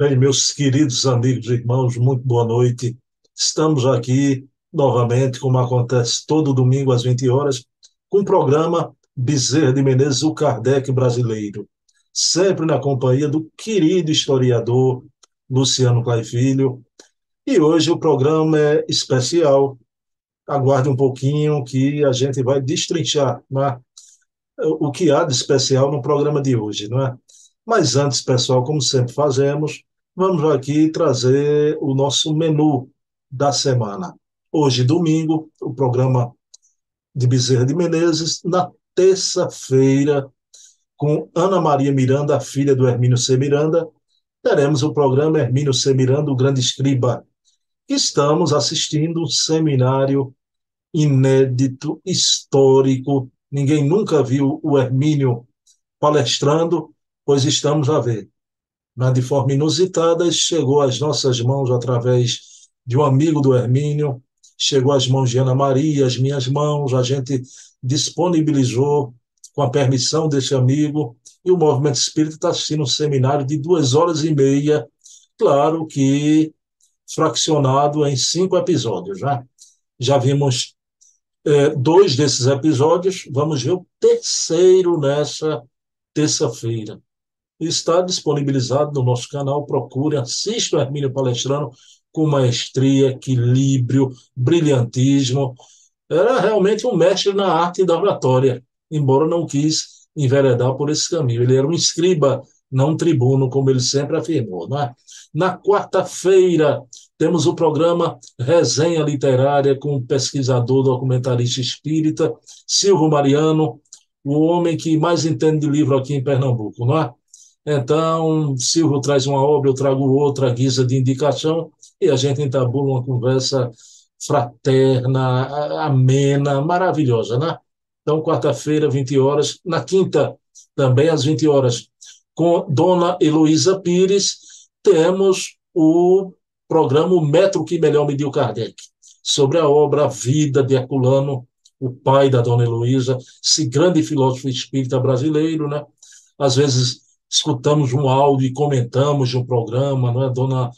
Bem, meus queridos amigos e irmãos, muito boa noite. Estamos aqui novamente, como acontece todo domingo às 20 horas, com o programa Bezerra de Menezes, o Kardec brasileiro. Sempre na companhia do querido historiador Luciano Clay Filho. E hoje o programa é especial. Aguarde um pouquinho que a gente vai destrinchar né? o que há de especial no programa de hoje, não é? Mas antes, pessoal, como sempre fazemos, vamos aqui trazer o nosso menu da semana. Hoje, domingo, o programa de Bezerra de Menezes. Na terça-feira, com Ana Maria Miranda, filha do Hermínio C. Miranda, teremos o programa Hermínio C. Miranda, o Grande Escriba. Estamos assistindo um seminário inédito, histórico. Ninguém nunca viu o Hermínio palestrando, pois estamos a ver né, de forma inusitada, chegou às nossas mãos através de um amigo do Hermínio, chegou às mãos de Ana Maria, às minhas mãos, a gente disponibilizou com a permissão desse amigo, e o Movimento Espírita está assistindo um seminário de duas horas e meia, claro que fracionado em cinco episódios. Né? Já vimos é, dois desses episódios, vamos ver o terceiro nessa terça-feira está disponibilizado no nosso canal. Procure, assista o Hermínio Palestrano com maestria, equilíbrio, brilhantismo. Era realmente um mestre na arte da oratória, embora não quis enveredar por esse caminho. Ele era um escriba, não um tribuno, como ele sempre afirmou. Né? Na quarta-feira, temos o programa Resenha Literária com o pesquisador documentarista espírita Silvio Mariano, o homem que mais entende de livro aqui em Pernambuco, não é? Então, Silvio traz uma obra, eu trago outra, guisa de indicação, e a gente entabula uma conversa fraterna, amena, maravilhosa, né? Então, quarta-feira, 20 horas, na quinta, também às 20 horas, com Dona Heloísa Pires, temos o programa Metro que Melhor Mediu Kardec, sobre a obra Vida de Aculano o pai da Dona Heloísa, esse grande filósofo espírita brasileiro, né? Às vezes escutamos um áudio e comentamos de um programa, não é? Dona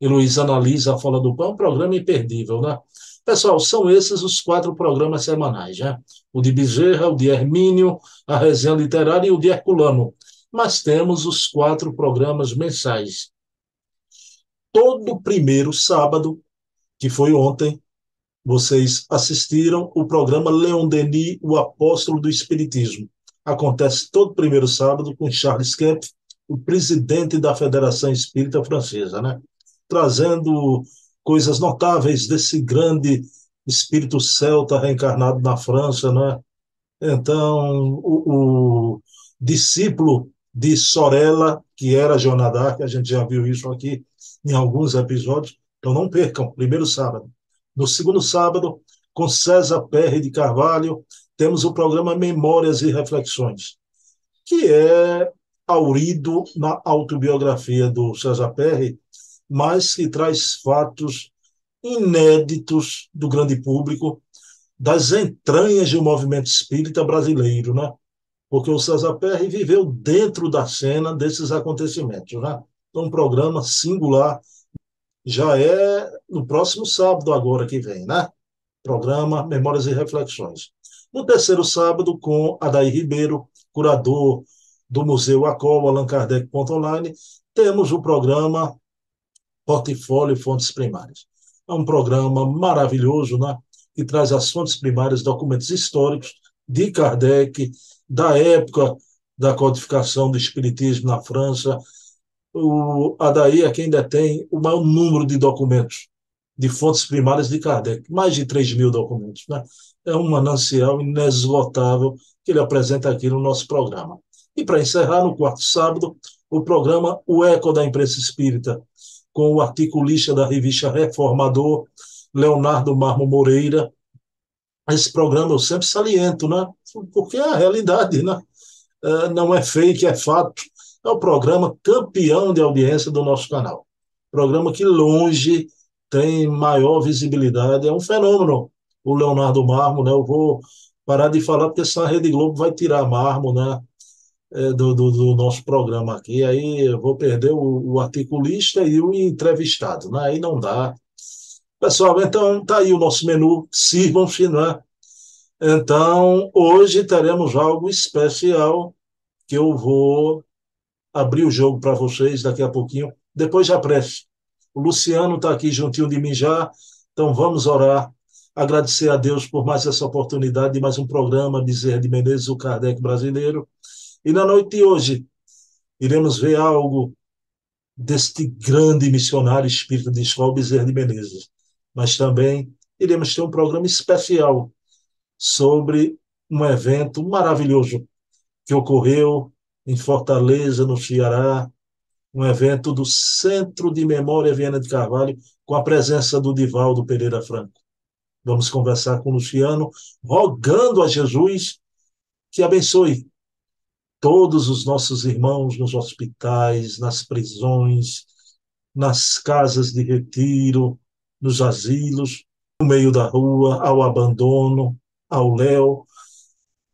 Heloísa analisa a Fala do Pão, é um programa imperdível, né? Pessoal, são esses os quatro programas semanais, né? O de Bezerra, o de Hermínio, a Resenha Literária e o de Herculano. Mas temos os quatro programas mensais. Todo primeiro sábado, que foi ontem, vocês assistiram o programa Leon Denis, o Apóstolo do Espiritismo acontece todo primeiro sábado com Charles Kemp, o presidente da Federação Espírita Francesa, né? trazendo coisas notáveis desse grande espírito celta reencarnado na França. Né? Então, o, o discípulo de Sorella, que era Jonadar, que a gente já viu isso aqui em alguns episódios, então não percam, primeiro sábado. No segundo sábado, com César Perry de Carvalho, temos o programa Memórias e Reflexões, que é aurido na autobiografia do César Perry, mas que traz fatos inéditos do grande público, das entranhas do movimento espírita brasileiro, né? Porque o César Perry viveu dentro da cena desses acontecimentos, né? Então, um programa singular. Já é no próximo sábado, agora que vem, né? Programa Memórias e Reflexões. No terceiro sábado, com Adair Ribeiro, curador do Museu ACOL, Allan Online, temos o programa Portfólio Fontes Primárias. É um programa maravilhoso, né? Que traz as fontes primárias, documentos históricos de Kardec, da época da codificação do Espiritismo na França. O Adair é quem detém o maior número de documentos, de fontes primárias de Kardec, mais de 3 mil documentos. Né? é um manancial inesgotável que ele apresenta aqui no nosso programa. E para encerrar, no quarto sábado, o programa O Eco da Imprensa Espírita, com o articulista da revista Reformador, Leonardo Marmo Moreira. Esse programa eu sempre saliento, né? porque é a realidade, né? É, não é fake, é fato. É o programa campeão de audiência do nosso canal. Programa que longe tem maior visibilidade, é um fenômeno o Leonardo Marmo, né? Eu vou parar de falar, porque senão a Rede Globo vai tirar Marmo, né? É, do, do, do, nosso programa aqui, aí eu vou perder o, o, articulista e o entrevistado, né? Aí não dá. Pessoal, então tá aí o nosso menu, sirvam-se, né? Então, hoje teremos algo especial que eu vou abrir o jogo para vocês daqui a pouquinho, depois já preste. O Luciano está aqui juntinho de mim já, então vamos orar agradecer a Deus por mais essa oportunidade de mais um programa Bezerra de Menezes, o Kardec brasileiro. E na noite de hoje, iremos ver algo deste grande missionário espírita de escola, Bezerra de Menezes. Mas também iremos ter um programa especial sobre um evento maravilhoso que ocorreu em Fortaleza, no Ceará, um evento do Centro de Memória Viana de Carvalho, com a presença do Divaldo Pereira Franco. Vamos conversar com o Luciano, rogando a Jesus que abençoe todos os nossos irmãos nos hospitais, nas prisões, nas casas de retiro, nos asilos, no meio da rua, ao abandono, ao léu.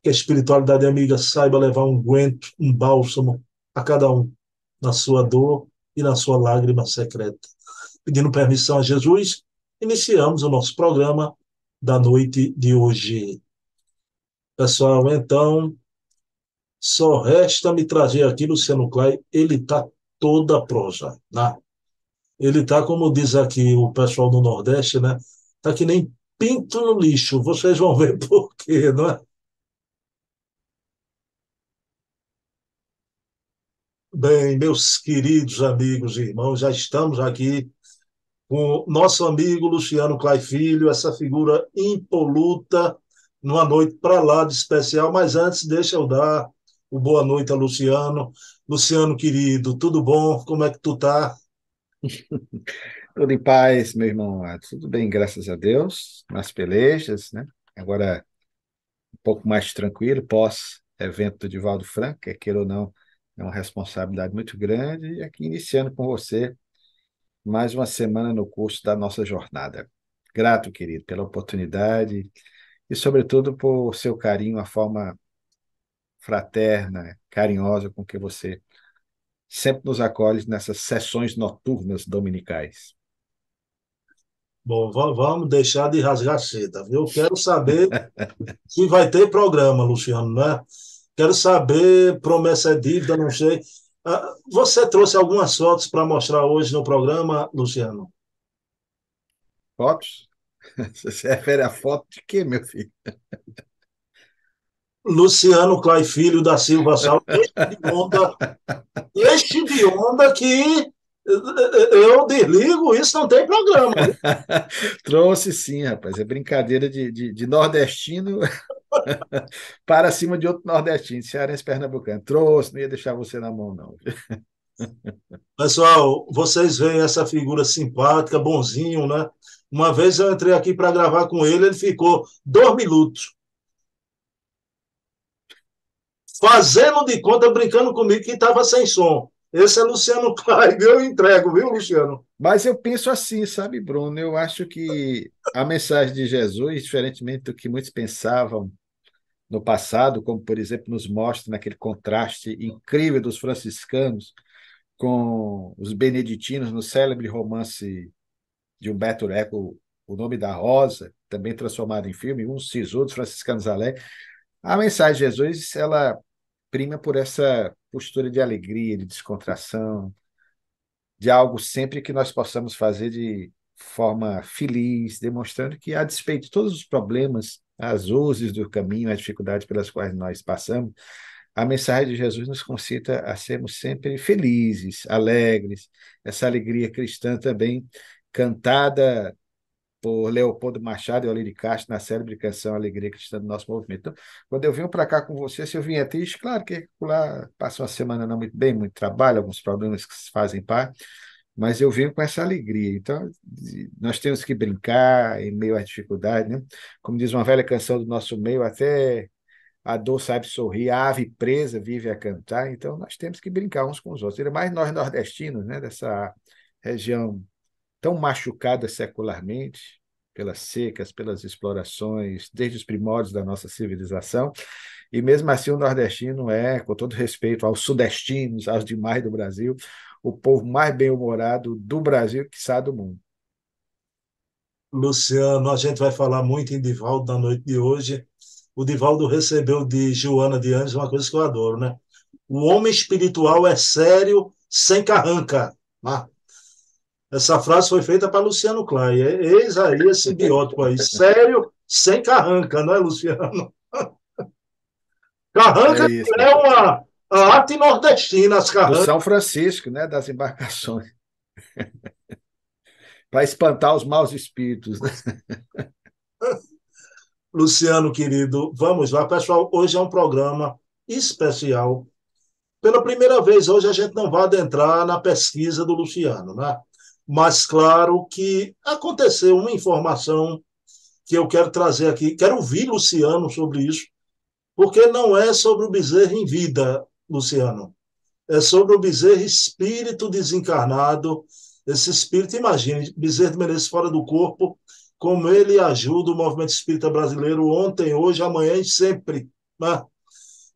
Que a espiritualidade amiga saiba levar um guento, um bálsamo a cada um, na sua dor e na sua lágrima secreta. Pedindo permissão a Jesus, iniciamos o nosso programa da noite de hoje. Pessoal, então, só resta me trazer aqui Luciano Clay, ele está toda prosa, né? Ele está, como diz aqui o pessoal do Nordeste, né? Está que nem pinto no lixo, vocês vão ver por quê, não é? Bem, meus queridos amigos e irmãos, já estamos aqui com nosso amigo Luciano Clay Filho, essa figura impoluta, numa noite para lá de especial. Mas antes, deixa eu dar o boa noite a Luciano. Luciano, querido, tudo bom? Como é que tu tá? tudo em paz, meu irmão. Tudo bem, graças a Deus, nas pelejas, né? Agora um pouco mais tranquilo, pós-evento do Divaldo Franco, que queira ou não, é uma responsabilidade muito grande, e aqui iniciando com você mais uma semana no curso da nossa jornada. Grato, querido, pela oportunidade e, sobretudo, por seu carinho, a forma fraterna, carinhosa com que você sempre nos acolhe nessas sessões noturnas dominicais. Bom, vamos deixar de rasgar seda, viu? Quero saber se vai ter programa, Luciano, né? Quero saber, promessa é dívida, não sei. Ah, você trouxe algumas fotos para mostrar hoje no programa, Luciano? Fotos? Você se refere a foto de quê, meu filho? Luciano Clay Filho da Silva Sal, este de onda, este de onda que eh, eh, eu desligo, isso não tem programa. Né? Trouxe sim, rapaz, é brincadeira de, de, de nordestino para cima de outro nordestino, cearense pernambucano. Trouxe, não ia deixar você na mão, não. Pessoal, vocês veem essa figura simpática, bonzinho, né? Uma vez eu entrei aqui para gravar com ele, ele ficou dois minutos. Fazendo de conta, brincando comigo que estava sem som. Esse é Luciano Cláudio, eu entrego, viu, Luciano? Mas eu penso assim, sabe, Bruno? Eu acho que a mensagem de Jesus, diferentemente do que muitos pensavam, no passado, como, por exemplo, nos mostra naquele contraste incrível dos franciscanos com os beneditinos no célebre romance de Humberto Eco, O Nome da Rosa, também transformado em filme, um sisudo, franciscanos alegre. A mensagem de Jesus, ela prima por essa postura de alegria, de descontração, de algo sempre que nós possamos fazer de forma feliz, demonstrando que, a despeito de todos os problemas as luzes do caminho, as dificuldades pelas quais nós passamos, a mensagem de Jesus nos concita a sermos sempre felizes, alegres. Essa alegria cristã também cantada por Leopoldo Machado e Olírio Castro na célebre canção Alegria Cristã do Nosso Movimento. Então, quando eu vim para cá com você, se eu vinha triste, claro que lá passou uma semana não muito bem, muito trabalho, alguns problemas que se fazem parte, mas eu venho com essa alegria. Então, nós temos que brincar em meio à dificuldade, né? Como diz uma velha canção do nosso meio, até a dor sabe sorrir, a ave presa vive a cantar. Então, nós temos que brincar uns com os outros. Ainda mais nós nordestinos, né? Dessa região tão machucada secularmente pelas secas, pelas explorações, desde os primórdios da nossa civilização. E mesmo assim, o nordestino é, com todo respeito aos sudestinos, aos demais do Brasil, o povo mais bem-humorado do Brasil, que sabe do mundo. Luciano, a gente vai falar muito em Divaldo na noite de hoje. O Divaldo recebeu de Joana de Anjos uma coisa que eu adoro, né? O homem espiritual é sério, sem carranca. Ah, essa frase foi feita para Luciano Klein. Eis aí esse biótipo aí. Sério, sem carranca, não é, Luciano? Carranca é, isso, é né? uma latinordestinas, Carranco. Do São Francisco, né, das embarcações. Para espantar os maus espíritos. Né? Luciano, querido, vamos lá, pessoal. Hoje é um programa especial. Pela primeira vez, hoje a gente não vai adentrar na pesquisa do Luciano, né? Mas claro que aconteceu uma informação que eu quero trazer aqui. Quero ouvir Luciano sobre isso, porque não é sobre o bezerro em vida, Luciano. É sobre o bezerro espírito desencarnado. Esse espírito, imagine, bezerro merece fora do corpo, como ele ajuda o movimento espírita brasileiro ontem, hoje, amanhã e sempre. Né?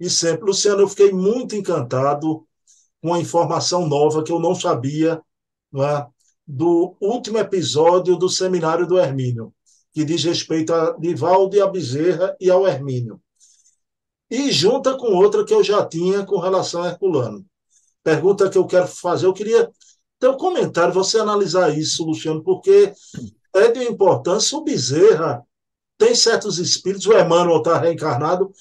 E sempre. Luciano, eu fiquei muito encantado com a informação nova que eu não sabia né? do último episódio do seminário do Hermínio, que diz respeito a Divaldo e a Bezerra e ao Hermínio e junta com outra que eu já tinha com relação a Herculano. Pergunta que eu quero fazer, eu queria ter um comentário, você analisar isso, Luciano, porque é de importância o Bezerra tem certos espíritos, o Emmanuel está reencarnado,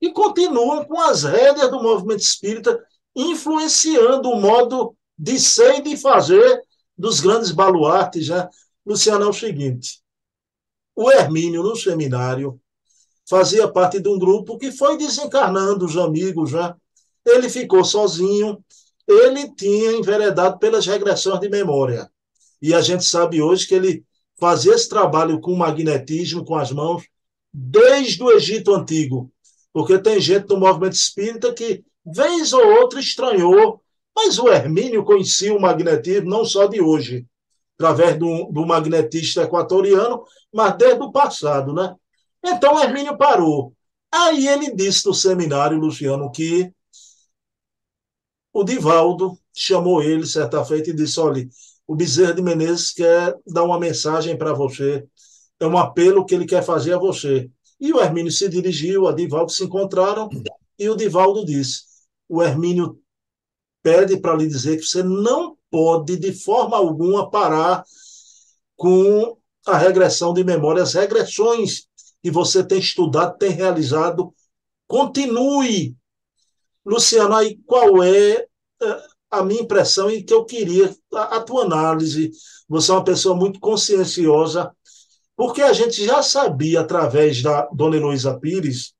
e continuam com as rédeas do movimento espírita, influenciando o modo de ser e de fazer dos grandes baluartes. Né? Luciano, é o seguinte: o Hermínio, no seminário, fazia parte de um grupo que foi desencarnando os amigos já. Né? Ele ficou sozinho, ele tinha enveredado pelas regressões de memória. E a gente sabe hoje que ele fazia esse trabalho com magnetismo, com as mãos, desde o Egito Antigo. Porque tem gente do movimento espírita que, vez ou outra, estranhou, mas o Hermínio conhecia o magnetismo não só de hoje, através do, do magnetista equatoriano, mas desde o passado, né? Então Hermínio parou. Aí ele disse no seminário, Luciano, que o Divaldo chamou ele certa feita e disse: olha, o Bezerra de Menezes quer dar uma mensagem para você, é um apelo que ele quer fazer a você. E o Hermínio se dirigiu, a Divaldo se encontraram, e o Divaldo disse: o Hermínio pede para lhe dizer que você não pode, de forma alguma, parar com a regressão de memórias, regressões e você tem estudado, tem realizado. Continue, Luciano, aí qual é eh, a minha impressão e que eu queria a, tua análise. Você é uma pessoa muito conscienciosa, porque a gente já sabia, através da dona Heloísa Pires,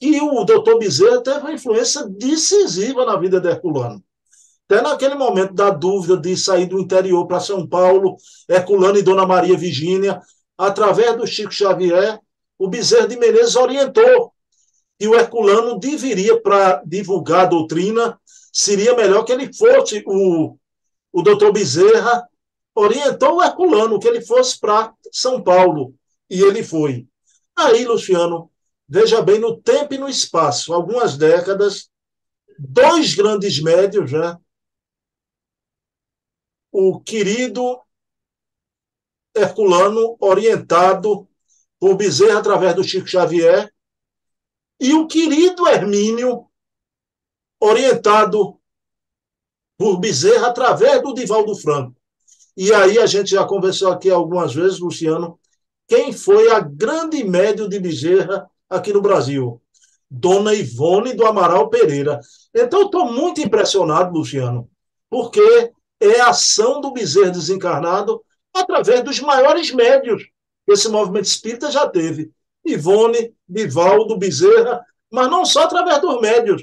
que o doutor Bezerra teve uma influência decisiva na vida de Herculano. Até naquele momento da dúvida de sair do interior para São Paulo, Herculano e Dona Maria Virgínia, através do Chico Xavier, o Bezerra de Menezes orientou que o Herculano deveria, para divulgar a doutrina, seria melhor que ele fosse o, o doutor Bezerra, orientou o Herculano que ele fosse para São Paulo, e ele foi. Aí, Luciano, veja bem, no tempo e no espaço, algumas décadas, dois grandes médios, né? O querido Herculano, orientado o Bezerra através do Chico Xavier, e o querido Hermínio, orientado por Bezerra através do Divaldo Franco. E aí a gente já conversou aqui algumas vezes, Luciano, quem foi a grande médio de Bezerra aqui no Brasil? Dona Ivone do Amaral Pereira. Então, estou muito impressionado, Luciano, porque é a ação do Bezerra desencarnado através dos maiores médios esse movimento espírita já teve. Ivone, Vivaldo, Bezerra, mas não só através dos médios,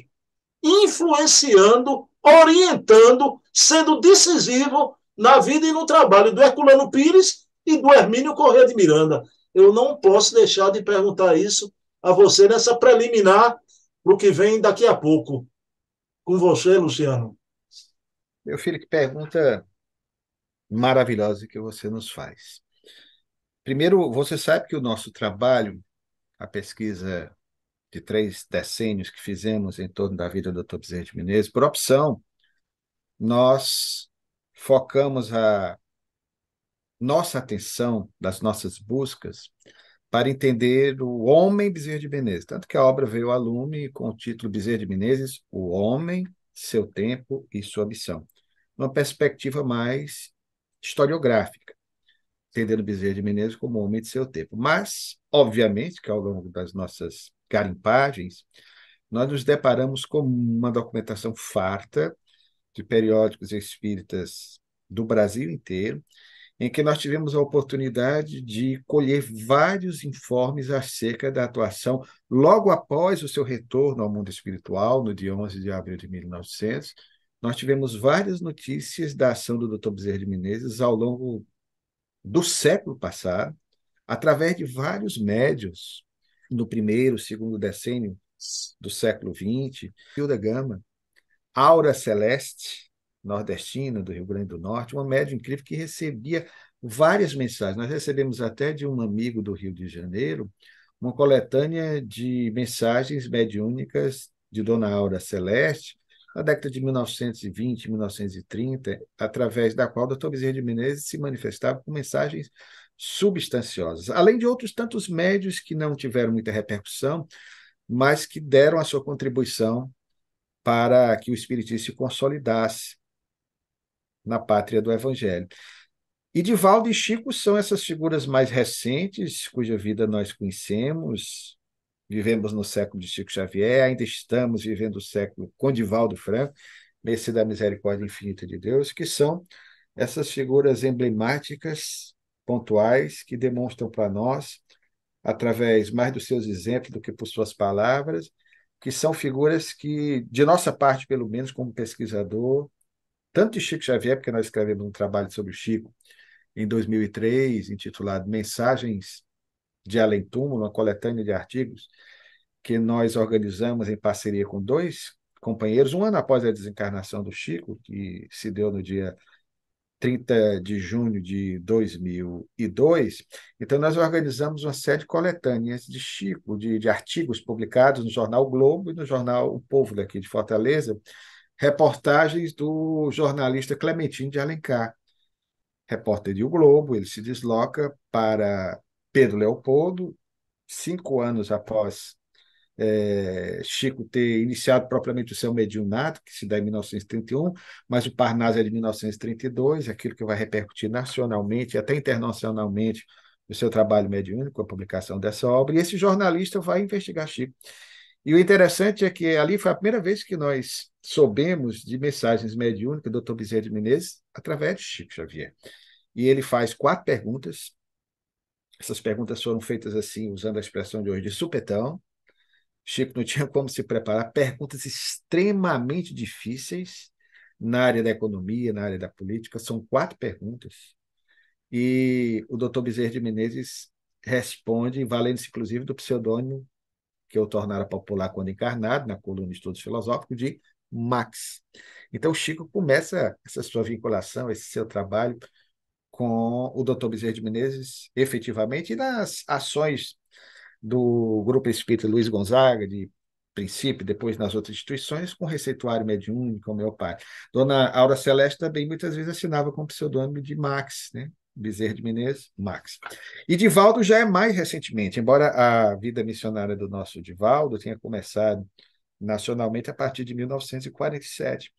influenciando, orientando, sendo decisivo na vida e no trabalho do Herculano Pires e do Hermínio Corrêa de Miranda. Eu não posso deixar de perguntar isso a você nessa preliminar para o que vem daqui a pouco. Com você, Luciano. Meu filho, que pergunta maravilhosa que você nos faz. Primeiro, você sabe que o nosso trabalho, a pesquisa de três decênios que fizemos em torno da vida do Dr. Bezerra de Menezes, por opção, nós focamos a nossa atenção, das nossas buscas, para entender o homem Bezerra de Menezes. Tanto que a obra veio a lume com o título Bezerra de Menezes, O Homem, Seu Tempo e Sua Missão. Uma perspectiva mais historiográfica entendendo Bezerra de Menezes como homem de seu tempo. Mas, obviamente, que ao longo das nossas garimpagens, nós nos deparamos com uma documentação farta de periódicos espíritas do Brasil inteiro, em que nós tivemos a oportunidade de colher vários informes acerca da atuação logo após o seu retorno ao mundo espiritual, no dia 11 de abril de 1900. Nós tivemos várias notícias da ação do Dr. Bezerra de Menezes ao longo do século passado, através de vários médios no primeiro, segundo decênio do século XX, Hilda Gama, Aura Celeste, nordestina do Rio Grande do Norte, uma média incrível que recebia várias mensagens. Nós recebemos até de um amigo do Rio de Janeiro uma coletânea de mensagens mediúnicas de Dona Aura Celeste, na década de 1920, 1930, através da qual o Dr. Bezerra de Menezes se manifestava com mensagens substanciosas, além de outros tantos médios que não tiveram muita repercussão, mas que deram a sua contribuição para que o Espiritismo se consolidasse na pátria do Evangelho. E Divaldo e Chico são essas figuras mais recentes, cuja vida nós conhecemos, vivemos no século de Chico Xavier, ainda estamos vivendo o século Condivaldo Franco, Messi da Misericórdia Infinita de Deus, que são essas figuras emblemáticas, pontuais, que demonstram para nós, através mais dos seus exemplos do que por suas palavras, que são figuras que, de nossa parte, pelo menos como pesquisador, tanto de Chico Xavier, porque nós escrevemos um trabalho sobre o Chico em 2003, intitulado Mensagens de Além Túmulo, uma coletânea de artigos que nós organizamos em parceria com dois companheiros, um ano após a desencarnação do Chico, que se deu no dia 30 de junho de 2002. Então, nós organizamos uma série de coletâneas de Chico, de, de artigos publicados no jornal Globo e no jornal O Povo daqui de Fortaleza, reportagens do jornalista Clementino de Alencar, repórter de O Globo. Ele se desloca para Pedro Leopoldo, cinco anos após é, Chico ter iniciado propriamente o seu mediunato, que se dá em 1931, mas o Parnaso é de 1932, aquilo que vai repercutir nacionalmente e até internacionalmente o seu trabalho mediúnico, a publicação dessa obra, e esse jornalista vai investigar Chico. E o interessante é que ali foi a primeira vez que nós soubemos de mensagens mediúnicas do Dr. Bezerra de Menezes através de Chico Xavier. E ele faz quatro perguntas essas perguntas foram feitas assim, usando a expressão de hoje, de supetão. Chico não tinha como se preparar. Perguntas extremamente difíceis na área da economia, na área da política. São quatro perguntas. E o doutor Bezerra de Menezes responde, valendo-se inclusive do pseudônimo que eu tornara popular quando encarnado, na coluna de Estudos Filosóficos, de Max. Então, Chico começa essa sua vinculação, esse seu trabalho, com o Dr. Bezerra de Menezes, efetivamente, e nas ações do Grupo Espírita Luiz Gonzaga, de princípio, depois nas outras instituições, com receituário mediúnico, pai, Dona Aura Celeste também muitas vezes assinava com o pseudônimo de Max, né? Bezerra de Menezes, Max. E Divaldo já é mais recentemente, embora a vida missionária do nosso Divaldo tenha começado nacionalmente a partir de 1947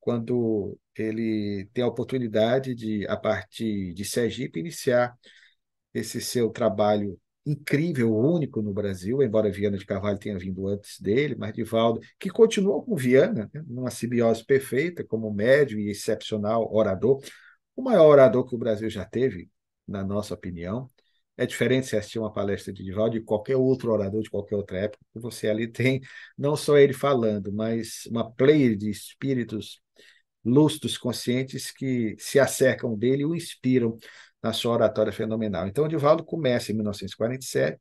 quando ele tem a oportunidade de, a partir de Sergipe, iniciar esse seu trabalho incrível, único no Brasil, embora Viana de Carvalho tenha vindo antes dele, mas Divaldo, que continuou com Viana, né, numa simbiose perfeita, como médio e excepcional orador, o maior orador que o Brasil já teve, na nossa opinião, é diferente se assistir uma palestra de Divaldo de qualquer outro orador de qualquer outra época, que você ali tem não só ele falando, mas uma play de espíritos lustros conscientes que se acercam dele e o inspiram na sua oratória fenomenal. Então, o Divaldo começa em 1947,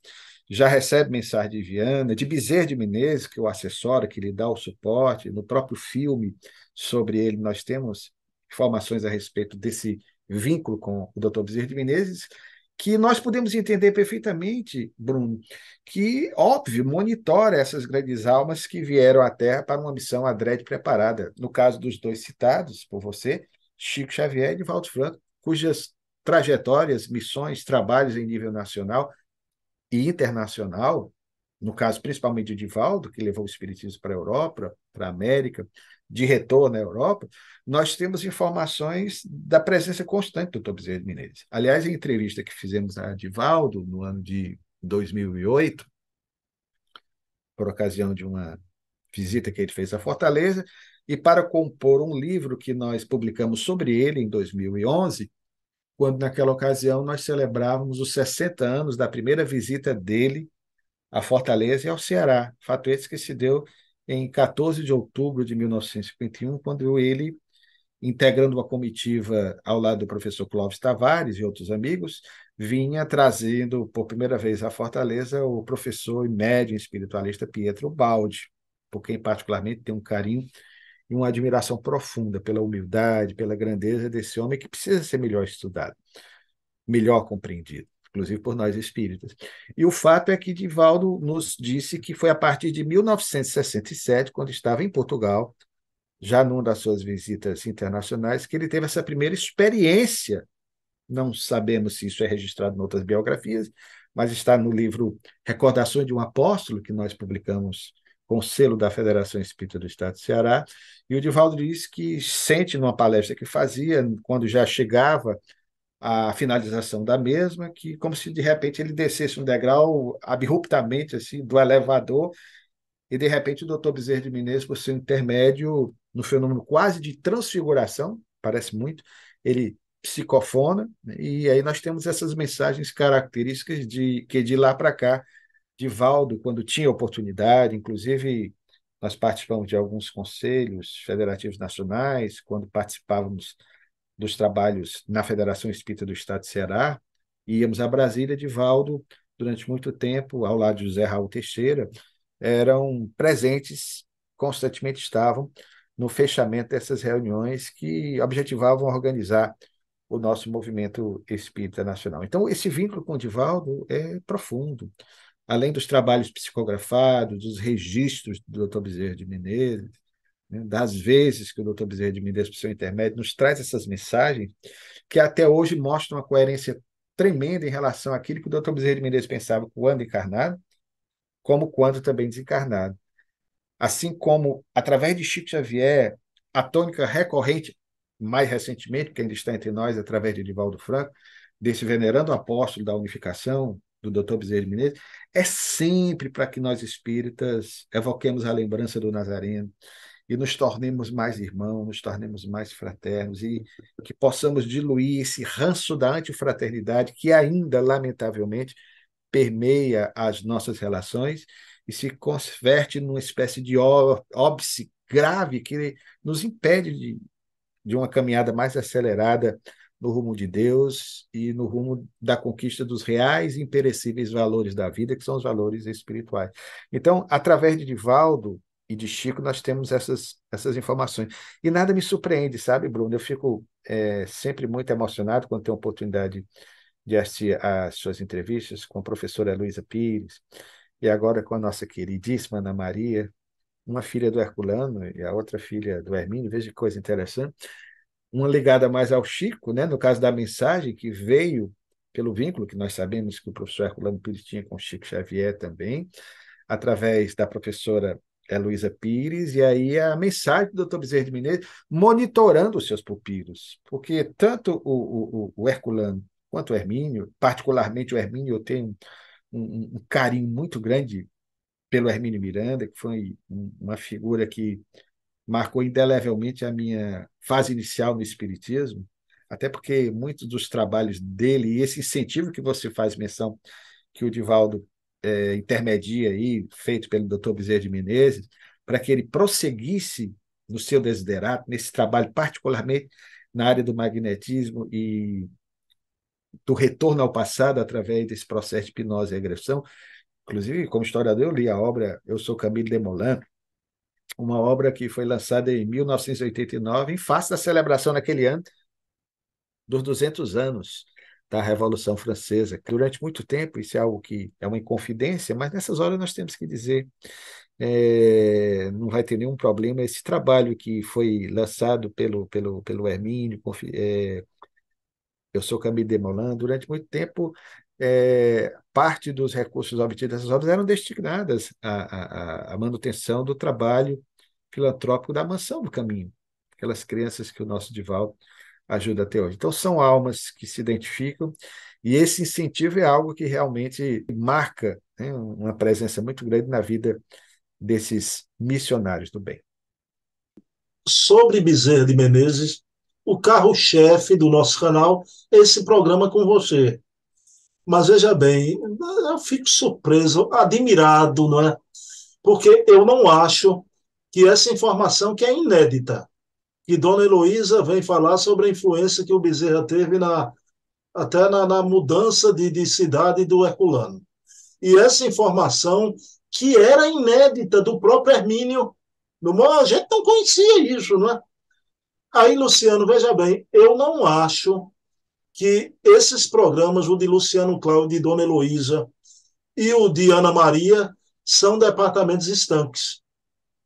já recebe mensagem de Viana, de Bizer de Menezes, que é o assessora, que lhe dá o suporte. No próprio filme sobre ele, nós temos informações a respeito desse vínculo com o Dr. Bizer de Menezes, que nós podemos entender perfeitamente, Bruno, que, óbvio, monitora essas grandes almas que vieram à Terra para uma missão adrede preparada. No caso dos dois citados por você, Chico Xavier e Valdo Franco, cujas trajetórias, missões, trabalhos em nível nacional e internacional no caso principalmente de Divaldo, que levou o espiritismo para a Europa, para a América, de retorno à Europa, nós temos informações da presença constante do Dr. Bezerra de Menezes. Aliás, em entrevista que fizemos a Divaldo no ano de 2008, por ocasião de uma visita que ele fez à Fortaleza, e para compor um livro que nós publicamos sobre ele em 2011, quando naquela ocasião nós celebrávamos os 60 anos da primeira visita dele a Fortaleza e ao Ceará. Fato esse que se deu em 14 de outubro de 1951, quando ele, integrando uma comitiva ao lado do professor Clóvis Tavares e outros amigos, vinha trazendo por primeira vez à Fortaleza o professor e médium espiritualista Pietro Baldi, por quem particularmente tem um carinho e uma admiração profunda pela humildade, pela grandeza desse homem que precisa ser melhor estudado, melhor compreendido inclusive por nós espíritas. E o fato é que Divaldo nos disse que foi a partir de 1967, quando estava em Portugal, já numa das suas visitas internacionais, que ele teve essa primeira experiência. Não sabemos se isso é registrado em outras biografias, mas está no livro Recordações de um Apóstolo, que nós publicamos com o selo da Federação Espírita do Estado do Ceará. E o Divaldo disse que sente numa palestra que fazia, quando já chegava a finalização da mesma, que como se de repente ele descesse um degrau abruptamente assim do elevador e de repente o Dr. Bezerra de Menezes, por seu intermédio, no fenômeno quase de transfiguração, parece muito, ele psicofona, né, e aí nós temos essas mensagens características de que de lá para cá, de Valdo, quando tinha oportunidade, inclusive nós participamos de alguns conselhos federativos nacionais, quando participávamos dos trabalhos na Federação Espírita do Estado de Ceará, e íamos a Brasília, Divaldo, durante muito tempo, ao lado de José Raul Teixeira, eram presentes, constantemente estavam no fechamento dessas reuniões que objetivavam organizar o nosso movimento espírita nacional. Então, esse vínculo com o Divaldo é profundo. Além dos trabalhos psicografados, dos registros do Dr. Bezerra de Menezes, né, das vezes que o doutor Bezerra de Mendes, por seu intermédio, nos traz essas mensagens que até hoje mostram uma coerência tremenda em relação àquilo que o doutor Bezerra de Mendes pensava quando encarnado, como quando também desencarnado. Assim como, através de Chico Xavier, a tônica recorrente, mais recentemente, que ainda está entre nós, através de Edivaldo Franco, desse venerando apóstolo da unificação, do Dr. Bezerra de Menezes, é sempre para que nós espíritas evoquemos a lembrança do Nazareno, e nos tornemos mais irmãos, nos tornemos mais fraternos e que possamos diluir esse ranço da antifraternidade que ainda, lamentavelmente, permeia as nossas relações e se converte numa espécie de óbice grave que nos impede de, de uma caminhada mais acelerada no rumo de Deus e no rumo da conquista dos reais e imperecíveis valores da vida, que são os valores espirituais. Então, através de Divaldo, e de Chico, nós temos essas, essas informações. E nada me surpreende, sabe, Bruno? Eu fico é, sempre muito emocionado quando tenho a oportunidade de assistir às suas entrevistas com a professora Luísa Pires, e agora com a nossa queridíssima Ana Maria, uma filha do Herculano e a outra filha do Hermínio, veja que coisa interessante. Uma ligada mais ao Chico, né? no caso da mensagem que veio pelo vínculo que nós sabemos que o professor Herculano Pires tinha com Chico Xavier também, através da professora é Luísa Pires, e aí é a mensagem do Dr. Bezerra de Menezes monitorando os seus pupilos, porque tanto o, o, o Herculano quanto o Hermínio, particularmente o Hermínio, eu tenho um, um carinho muito grande pelo Hermínio Miranda, que foi uma figura que marcou indelevelmente a minha fase inicial no Espiritismo, até porque muitos dos trabalhos dele e esse incentivo que você faz menção que o Divaldo é, intermedia aí, feito pelo Dr. Bezerra de Menezes, para que ele prosseguisse no seu desiderato, nesse trabalho, particularmente na área do magnetismo e do retorno ao passado através desse processo de hipnose e regressão. Inclusive, como historiador, eu li a obra Eu Sou Camille Desmoulins, uma obra que foi lançada em 1989, em face da celebração naquele ano dos 200 anos da Revolução Francesa, que durante muito tempo, isso é algo que é uma inconfidência, mas nessas horas nós temos que dizer, é, não vai ter nenhum problema, esse trabalho que foi lançado pelo, pelo, pelo Hermínio, é, eu sou Camille Demolan, durante muito tempo, é, parte dos recursos obtidos dessas obras eram destinadas à, à, à manutenção do trabalho filantrópico da Mansão do Caminho, aquelas crianças que o nosso Divaldo ajuda até hoje. Então, são almas que se identificam, e esse incentivo é algo que realmente marca né, uma presença muito grande na vida desses missionários do bem. Sobre Bezerra de Menezes, o carro-chefe do nosso canal é esse programa com você. Mas veja bem, eu fico surpreso, admirado, não é? Porque eu não acho que essa informação que é inédita que Dona Heloísa vem falar sobre a influência que o Bezerra teve na, até na, na mudança de, de cidade do Herculano. E essa informação, que era inédita do próprio Hermínio, no, a gente não conhecia isso, não é? Aí, Luciano, veja bem, eu não acho que esses programas, o de Luciano Cláudio, e Dona Heloísa e o de Ana Maria, são departamentos estanques.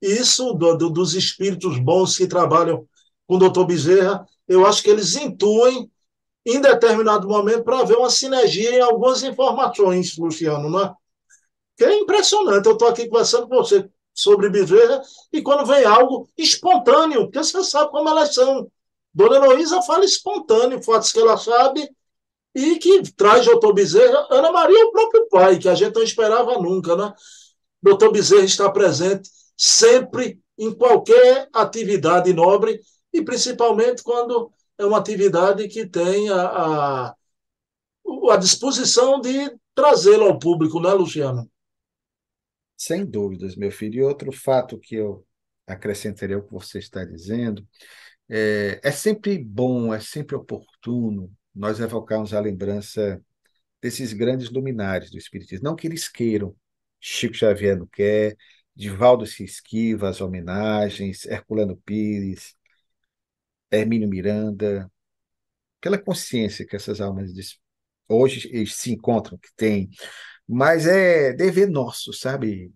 Isso do, do, dos espíritos bons que trabalham com o doutor Bezerra, eu acho que eles intuem em determinado momento para ver uma sinergia em algumas informações, Luciano, né? Que é impressionante. Eu estou aqui conversando com você sobre Bezerra e quando vem algo espontâneo, porque você sabe como elas são. Dona Heloísa fala espontâneo, fatos que ela sabe e que traz doutor Bezerra, Ana Maria o próprio pai, que a gente não esperava nunca, né? Doutor Bezerra está presente sempre em qualquer atividade nobre e principalmente quando é uma atividade que tem a, a, a disposição de trazê-lo ao público, né, Luciano? Sem dúvidas, meu filho. E outro fato que eu acrescentaria ao que você está dizendo, é, é sempre bom, é sempre oportuno nós evocarmos a lembrança desses grandes luminares do Espiritismo. Não que eles queiram, Chico Xavier não quer, Divaldo se esquiva as homenagens, Herculano Pires, Hermínio Miranda, pela consciência que essas almas hoje se encontram, que tem, mas é dever nosso, sabe?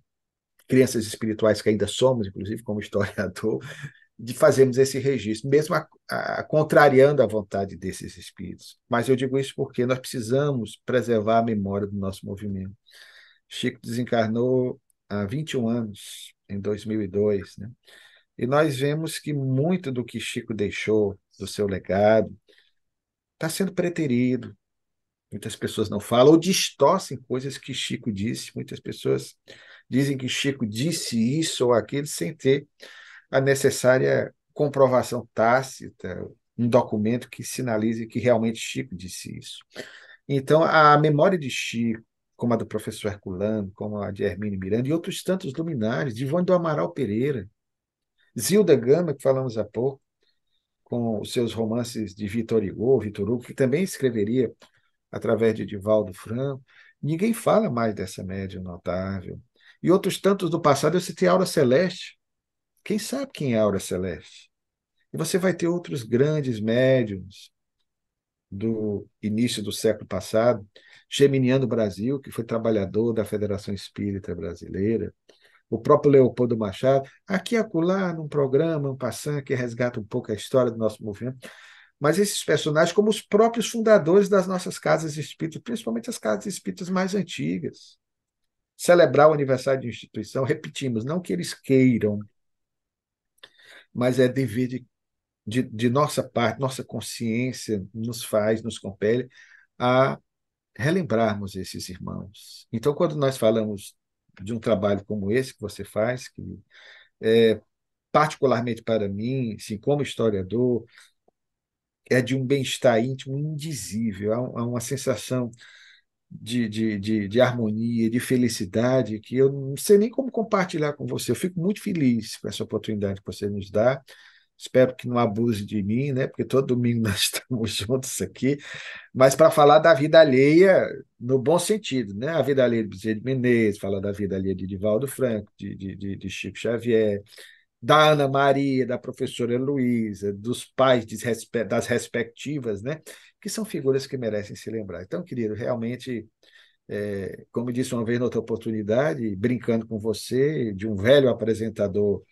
Crianças espirituais que ainda somos, inclusive como historiador, de fazermos esse registro, mesmo a, a, contrariando a vontade desses espíritos. Mas eu digo isso porque nós precisamos preservar a memória do nosso movimento. Chico desencarnou há 21 anos, em 2002, né? E nós vemos que muito do que Chico deixou, do seu legado, está sendo preterido. Muitas pessoas não falam ou distorcem coisas que Chico disse. Muitas pessoas dizem que Chico disse isso ou aquilo sem ter a necessária comprovação tácita, um documento que sinalize que realmente Chico disse isso. Então, a memória de Chico, como a do professor Herculano, como a de Hermínio Miranda e outros tantos luminares, de Ivone do Amaral Pereira, Zilda Gama, que falamos há pouco, com os seus romances de Vitor Hugo, Vitor Hugo, que também escreveria através de Divaldo Franco. Ninguém fala mais dessa médium notável. E outros tantos do passado, eu citei Aura Celeste. Quem sabe quem é Aura Celeste? E você vai ter outros grandes médiums do início do século passado, Geminiano Brasil, que foi trabalhador da Federação Espírita Brasileira, o próprio Leopoldo Machado, aqui e acolá, num programa, um passando que resgata um pouco a história do nosso movimento. Mas esses personagens, como os próprios fundadores das nossas casas espíritas, principalmente as casas espíritas mais antigas. Celebrar o aniversário de instituição, repetimos, não que eles queiram, mas é dever de, de, de nossa parte, nossa consciência nos faz, nos compele a relembrarmos esses irmãos. Então, quando nós falamos de um trabalho como esse que você faz, que é, particularmente para mim, assim, como historiador, é de um bem-estar íntimo indizível, há, há uma sensação de, de, de, de, harmonia, de felicidade, que eu não sei nem como compartilhar com você. Eu fico muito feliz com essa oportunidade que você nos dá Espero que não abuse de mim, né? Porque todo domingo nós estamos juntos aqui. Mas para falar da vida alheia, no bom sentido, né? A vida alheia de Bezerra de Menezes, falar da vida alheia de Divaldo Franco, de, de, de Chico Xavier, da Ana Maria, da professora Luísa, dos pais das respectivas, né? Que são figuras que merecem se lembrar. Então, querido, realmente, é, como disse uma vez noutra oportunidade, brincando com você, de um velho apresentador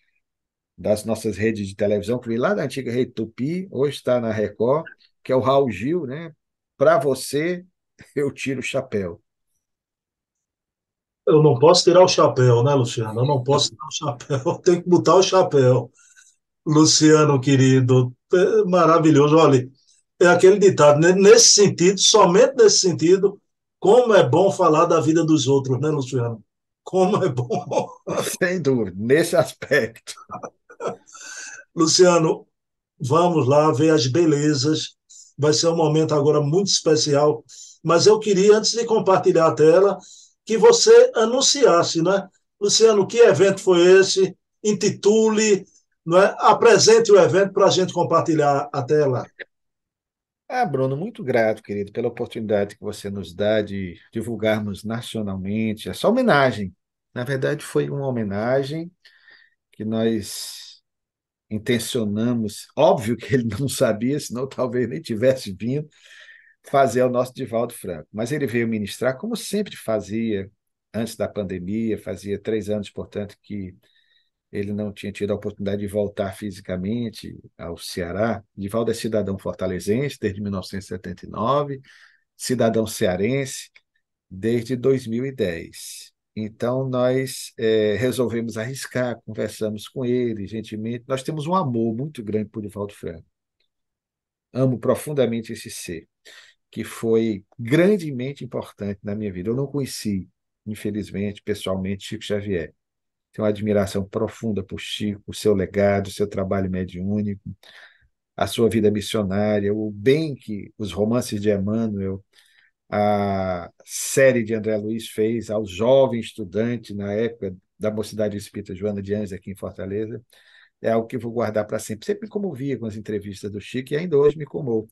das nossas redes de televisão, que vem lá da antiga Rede Tupi, hoje está na Record, que é o Raul Gil, né? Para você, eu tiro o chapéu. Eu não posso tirar o chapéu, né, Luciano? Eu não posso tirar o chapéu, tenho que botar o chapéu. Luciano, querido, é maravilhoso. Olha, é aquele ditado, né? nesse sentido, somente nesse sentido, como é bom falar da vida dos outros, né, Luciano? Como é bom. Sem dúvida, nesse aspecto. Luciano, vamos lá ver as belezas. Vai ser um momento agora muito especial. Mas eu queria, antes de compartilhar a tela, que você anunciasse, né? Luciano, que evento foi esse? Intitule, não é? apresente o evento para a gente compartilhar a tela. Ah, Bruno, muito grato, querido, pela oportunidade que você nos dá de divulgarmos nacionalmente essa homenagem. Na verdade, foi uma homenagem que nós intencionamos, óbvio que ele não sabia, senão talvez nem tivesse vindo fazer o nosso Divaldo Franco. Mas ele veio ministrar, como sempre fazia antes da pandemia, fazia três anos, portanto, que ele não tinha tido a oportunidade de voltar fisicamente ao Ceará. Divaldo é cidadão fortalezense desde 1979, cidadão cearense desde 2010. Então, nós é, resolvemos arriscar, conversamos com ele gentilmente. Nós temos um amor muito grande por Divaldo Franco. Amo profundamente esse ser, que foi grandemente importante na minha vida. Eu não conheci, infelizmente, pessoalmente, Chico Xavier. Tenho uma admiração profunda por Chico, o seu legado, o seu trabalho mediúnico, a sua vida missionária, o bem que os romances de Emmanuel a série de André Luiz fez ao jovem estudante na época da Mocidade Espírita Joana de Anjos aqui em Fortaleza, é algo que vou guardar para sempre. Sempre me comovia com as entrevistas do Chico e ainda hoje me comou.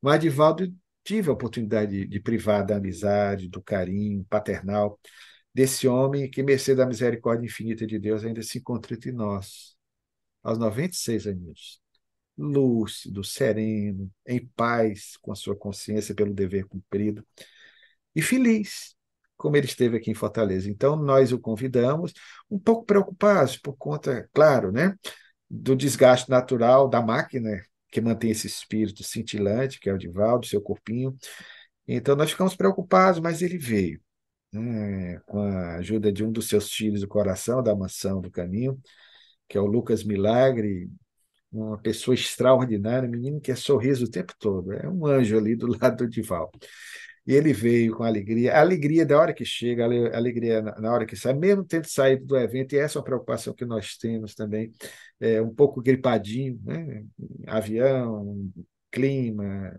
Mas Divaldo tive a oportunidade de, de privar da amizade, do carinho paternal desse homem que, mercê da misericórdia infinita de Deus, ainda se encontra entre nós, aos 96 anos lúcido, sereno, em paz com a sua consciência pelo dever cumprido e feliz, como ele esteve aqui em Fortaleza. Então, nós o convidamos, um pouco preocupados por conta, claro, né, do desgaste natural da máquina que mantém esse espírito cintilante, que é o Divaldo, seu corpinho. Então, nós ficamos preocupados, mas ele veio. Né, com a ajuda de um dos seus filhos do coração, da mansão do caminho, que é o Lucas Milagre, uma pessoa extraordinária, um menino que é sorriso o tempo todo, é um anjo ali do lado do Dival. E ele veio com alegria, a alegria da hora que chega, a alegria na hora que sai, mesmo tendo saído do evento, e essa é uma preocupação que nós temos também, é um pouco gripadinho, né? avião, clima,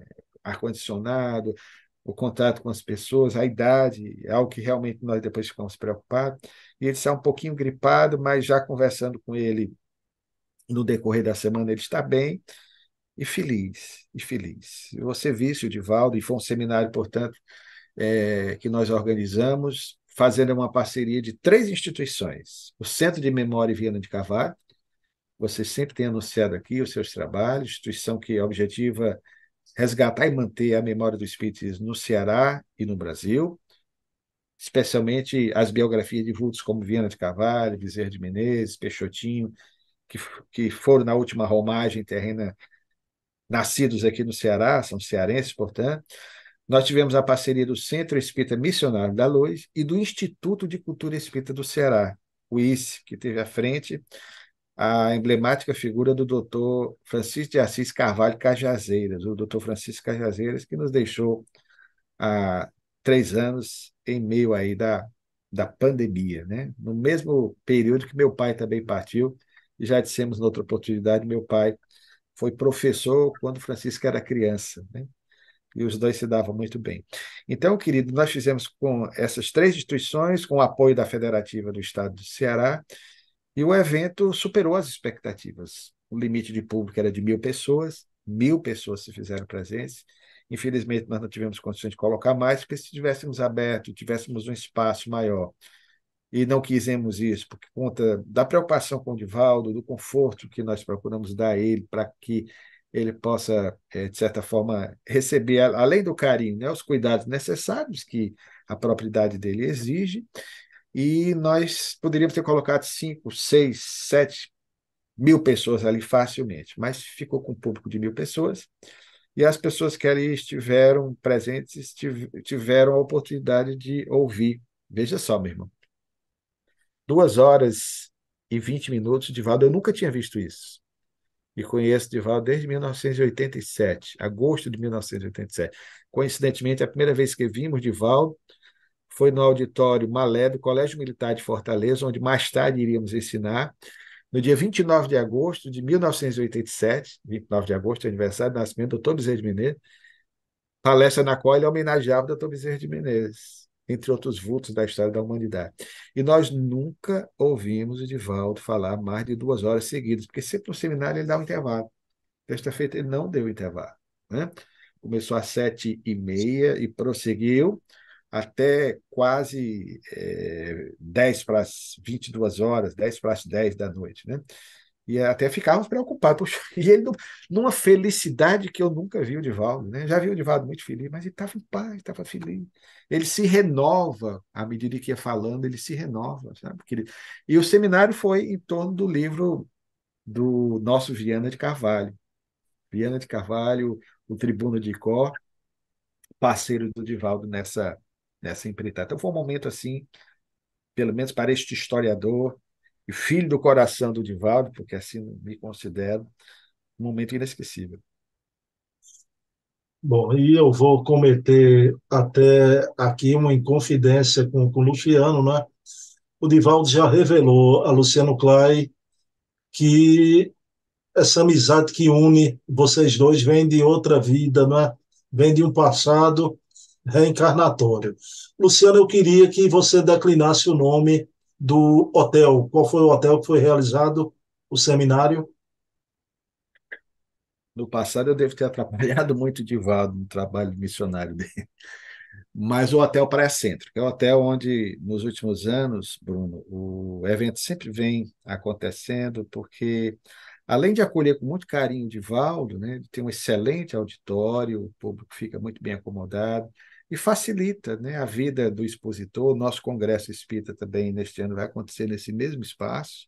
ar-condicionado, o contato com as pessoas, a idade, é algo que realmente nós depois ficamos preocupados. E ele está um pouquinho gripado, mas já conversando com ele no decorrer da semana ele está bem e feliz, e feliz. Você visse o Divaldo, e foi um seminário, portanto, é, que nós organizamos, fazendo uma parceria de três instituições: o Centro de Memória e Viana de Carvalho, você sempre tem anunciado aqui os seus trabalhos, instituição que é objetiva resgatar e manter a memória do Espiritismo no Ceará e no Brasil, especialmente as biografias de vultos como Viana de Carvalho, Bezerra de Menezes, Peixotinho, que, que foram na última romagem terrena nascidos aqui no Ceará, são cearenses, portanto. Nós tivemos a parceria do Centro Espírita Missionário da Luz e do Instituto de Cultura Espírita do Ceará, o ICE, que teve à frente a emblemática figura do doutor Francisco de Assis Carvalho Cajazeiras, o doutor Francisco Cajazeiras, que nos deixou há três anos em meio aí da, da pandemia, né? no mesmo período que meu pai também partiu, já dissemos noutra oportunidade, meu pai foi professor quando Francisco era criança, né? e os dois se davam muito bem. Então, querido, nós fizemos com essas três instituições, com o apoio da Federativa do Estado do Ceará, e o evento superou as expectativas. O limite de público era de mil pessoas, mil pessoas se fizeram presentes. Infelizmente, nós não tivemos condições de colocar mais, porque se tivéssemos aberto, tivéssemos um espaço maior e não quisemos isso, por conta da preocupação com o Divaldo, do conforto que nós procuramos dar a ele para que ele possa, eh, de certa forma, receber, além do carinho, né, os cuidados necessários que a propriedade dele exige. E nós poderíamos ter colocado 5, 6, 7 mil pessoas ali facilmente, mas ficou com um público de mil pessoas. E as pessoas que ali estiveram presentes tiveram a oportunidade de ouvir. Veja só, meu irmão, duas horas e 20 minutos de Valdo. Eu nunca tinha visto isso. E conheço Divaldo desde 1987, agosto de 1987. Coincidentemente, a primeira vez que vimos Divaldo foi no auditório Malé do Colégio Militar de Fortaleza, onde mais tarde iríamos ensinar. No dia 29 de agosto de 1987, 29 de agosto, aniversário do nascimento do Dr. Bezerra de Menezes, palestra na qual ele homenageava o Dr. Bezerra de Menezes entre outros vultos da história da humanidade. E nós nunca ouvimos o Divaldo falar mais de duas horas seguidas, porque sempre no seminário ele dá um intervalo. Sexta-feira ele não deu intervalo. Né? Começou às sete e meia e prosseguiu até quase é, para as vinte e duas horas, dez para as dez da noite. Né? E é, até ficávamos preocupados. Poxa, e ele numa felicidade que eu nunca vi o Divaldo, né? Já vi o Divaldo muito feliz, mas ele estava em paz, estava feliz. Ele se renova à medida que ia falando, ele se renova, sabe? Querido? E o seminário foi em torno do livro do nosso Viana de Carvalho. Viana de Carvalho, o Tribuno de Icó, parceiro do Divaldo nessa nessa empreitada. Então foi um momento assim, pelo menos para este historiador, e filho do coração do Divaldo, porque assim me considero, um momento inesquecível. Bom, e eu vou cometer até aqui uma inconfidência com, com o Luciano, né? O Divaldo já revelou a Luciano Clay que essa amizade que une vocês dois vem de outra vida, né? vem de um passado reencarnatório. Luciano, eu queria que você declinasse o nome do hotel. Qual foi o hotel que foi realizado o seminário? No passado eu devo ter atrapalhado muito o Divaldo no trabalho missionário dele. Mas o Hotel Praia Centro, que é o hotel onde, nos últimos anos, Bruno, o evento sempre vem acontecendo, porque além de acolher com muito carinho o Divaldo, né, ele tem um excelente auditório, o público fica muito bem acomodado, e facilita né, a vida do expositor. O nosso Congresso Espírita também, neste ano, vai acontecer nesse mesmo espaço,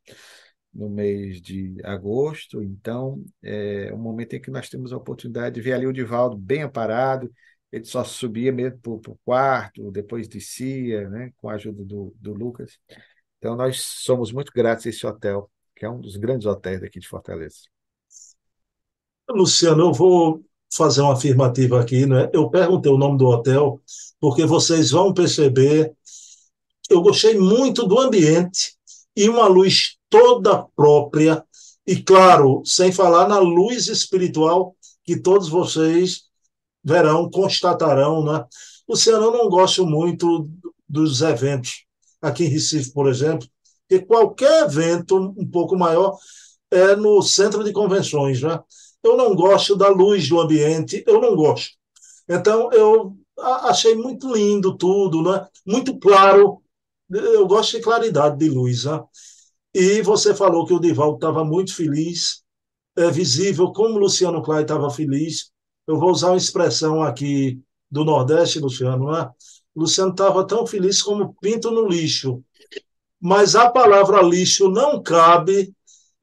no mês de agosto. Então, é um momento em que nós temos a oportunidade de ver ali o Divaldo bem amparado, ele só subia mesmo para o quarto, depois descia, né, com a ajuda do, do Lucas. Então, nós somos muito gratos a esse hotel, que é um dos grandes hotéis daqui de Fortaleza. Luciano, eu vou fazer uma afirmativa aqui, né? Eu perguntei o nome do hotel porque vocês vão perceber, eu gostei muito do ambiente e uma luz toda própria e claro, sem falar na luz espiritual que todos vocês verão, constatarão, né? Luciano, eu não gosto muito dos eventos aqui em Recife, por exemplo, porque qualquer evento um pouco maior é no centro de convenções, né? Eu não gosto da luz do ambiente, eu não gosto. Então, eu achei muito lindo tudo, né? muito claro. Eu gosto de claridade de luz. Né? E você falou que o Divaldo estava muito feliz, é visível como o Luciano Clay estava feliz. Eu vou usar uma expressão aqui do Nordeste, Luciano, né? Luciano estava tão feliz como pinto no lixo. Mas a palavra lixo não cabe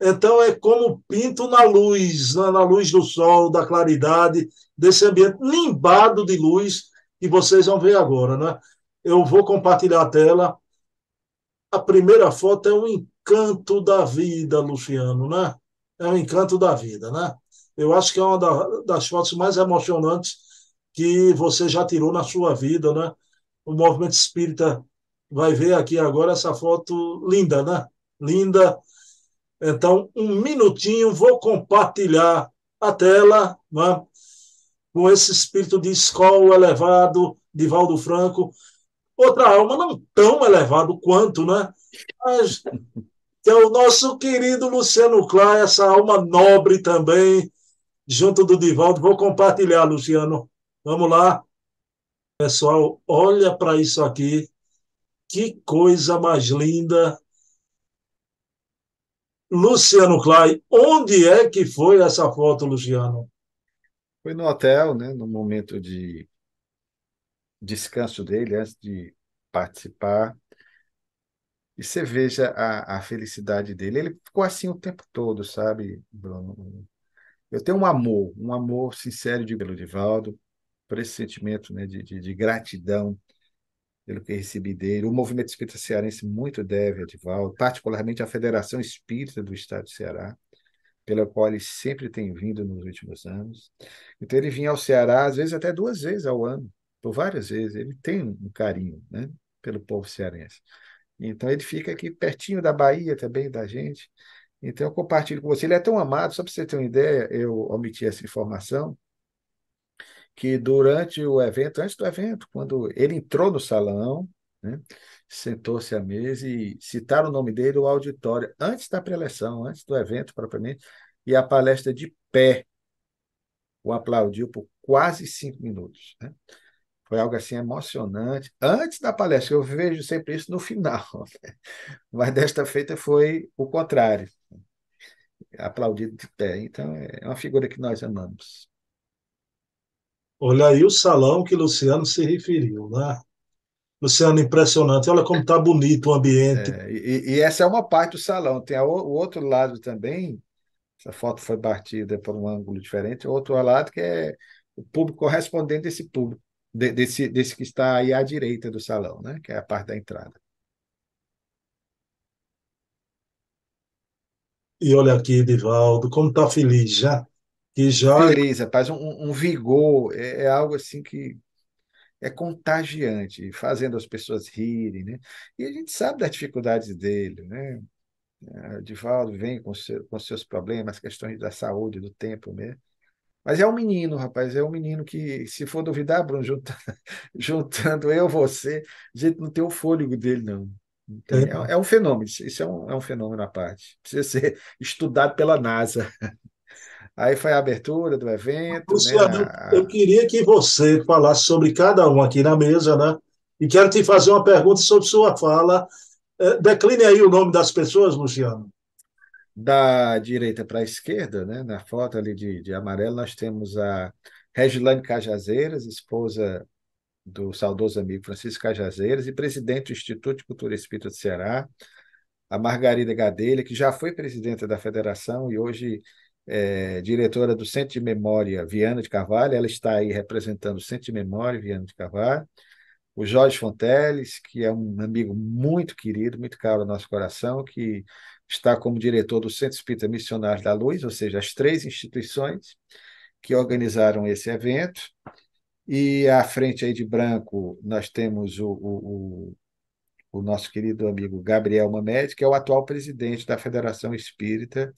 então, é como pinto na luz, na luz do sol, da claridade, desse ambiente limbado de luz que vocês vão ver agora. Né? Eu vou compartilhar a tela. A primeira foto é um encanto da vida, Luciano, né? É um encanto da vida, né? Eu acho que é uma das fotos mais emocionantes que você já tirou na sua vida, né? O movimento espírita vai ver aqui agora essa foto linda, né? Linda então, um minutinho, vou compartilhar a tela né, com esse espírito de escola elevado de Valdo Franco. Outra alma não tão elevado quanto, né? Mas que é o nosso querido Luciano Clá, essa alma nobre também, junto do Divaldo. Vou compartilhar, Luciano. Vamos lá. Pessoal, olha para isso aqui. Que coisa mais linda Luciano Clay, onde é que foi essa foto, Luciano? Foi no hotel, né, no momento de descanso dele, antes de participar. E você veja a, a felicidade dele. Ele ficou assim o tempo todo, sabe, Bruno? Eu tenho um amor, um amor sincero de Belo Divaldo, por esse sentimento né, de, de, de gratidão pelo que recebi dele. O movimento espírita cearense muito deve a Divaldo, particularmente a Federação Espírita do Estado do Ceará, pela qual ele sempre tem vindo nos últimos anos. Então, ele vinha ao Ceará, às vezes, até duas vezes ao ano, por várias vezes. Ele tem um carinho né, pelo povo cearense. Então, ele fica aqui pertinho da Bahia também, da gente. Então, eu compartilho com você. Ele é tão amado, só para você ter uma ideia, eu omiti essa informação que durante o evento, antes do evento, quando ele entrou no salão, né, sentou-se à mesa e citaram o nome dele, o auditório, antes da preleção, antes do evento propriamente, e a palestra de pé o aplaudiu por quase cinco minutos. Né? Foi algo assim emocionante. Antes da palestra, eu vejo sempre isso no final, né? mas desta feita foi o contrário né, aplaudido de pé. Então, é uma figura que nós amamos. Olha aí o salão que Luciano se referiu, né? Luciano, impressionante. Olha como está bonito o ambiente. É, e, e, essa é uma parte do salão. Tem o, o, outro lado também. Essa foto foi batida por um ângulo diferente. O outro lado que é o público correspondente desse público, de, desse, desse que está aí à direita do salão, né? que é a parte da entrada. E olha aqui, Divaldo, como está feliz já. Que joia. beleza faz um, um vigor, é, é, algo assim que é contagiante, fazendo as pessoas rirem, né? E a gente sabe das dificuldades dele, né? É, o Divaldo vem com, seu, com seus problemas, questões da saúde, do tempo mesmo. Mas é um menino, rapaz, é um menino que, se for duvidar, Bruno, juntando, juntando eu, você, a gente não tem o fôlego dele, não. Então, é. é, é, um fenômeno, isso é um, é um fenômeno à parte. Precisa ser estudado pela NASA. Aí foi a abertura do evento. Né, Luciano, né? eu queria que você falasse sobre cada um aqui na mesa, né? E quero te fazer uma pergunta sobre sua fala. É, decline aí o nome das pessoas, Luciano. Da direita para a esquerda, né? na foto ali de, de amarelo, nós temos a Regilane Cajazeiras, esposa do saudoso amigo Francisco Cajazeiras e presidente do Instituto de Cultura Espírita do Ceará, a Margarida Gadelha, que já foi presidenta da federação e hoje é, diretora do Centro de Memória Viana de Carvalho, ela está aí representando o Centro de Memória Viana de Carvalho, o Jorge Fonteles, que é um amigo muito querido, muito caro ao nosso coração, que está como diretor do Centro Espírita Missionários da Luz, ou seja, as três instituições que organizaram esse evento. E à frente aí de branco, nós temos o, o, o, o nosso querido amigo Gabriel Mamed, que é o atual presidente da Federação Espírita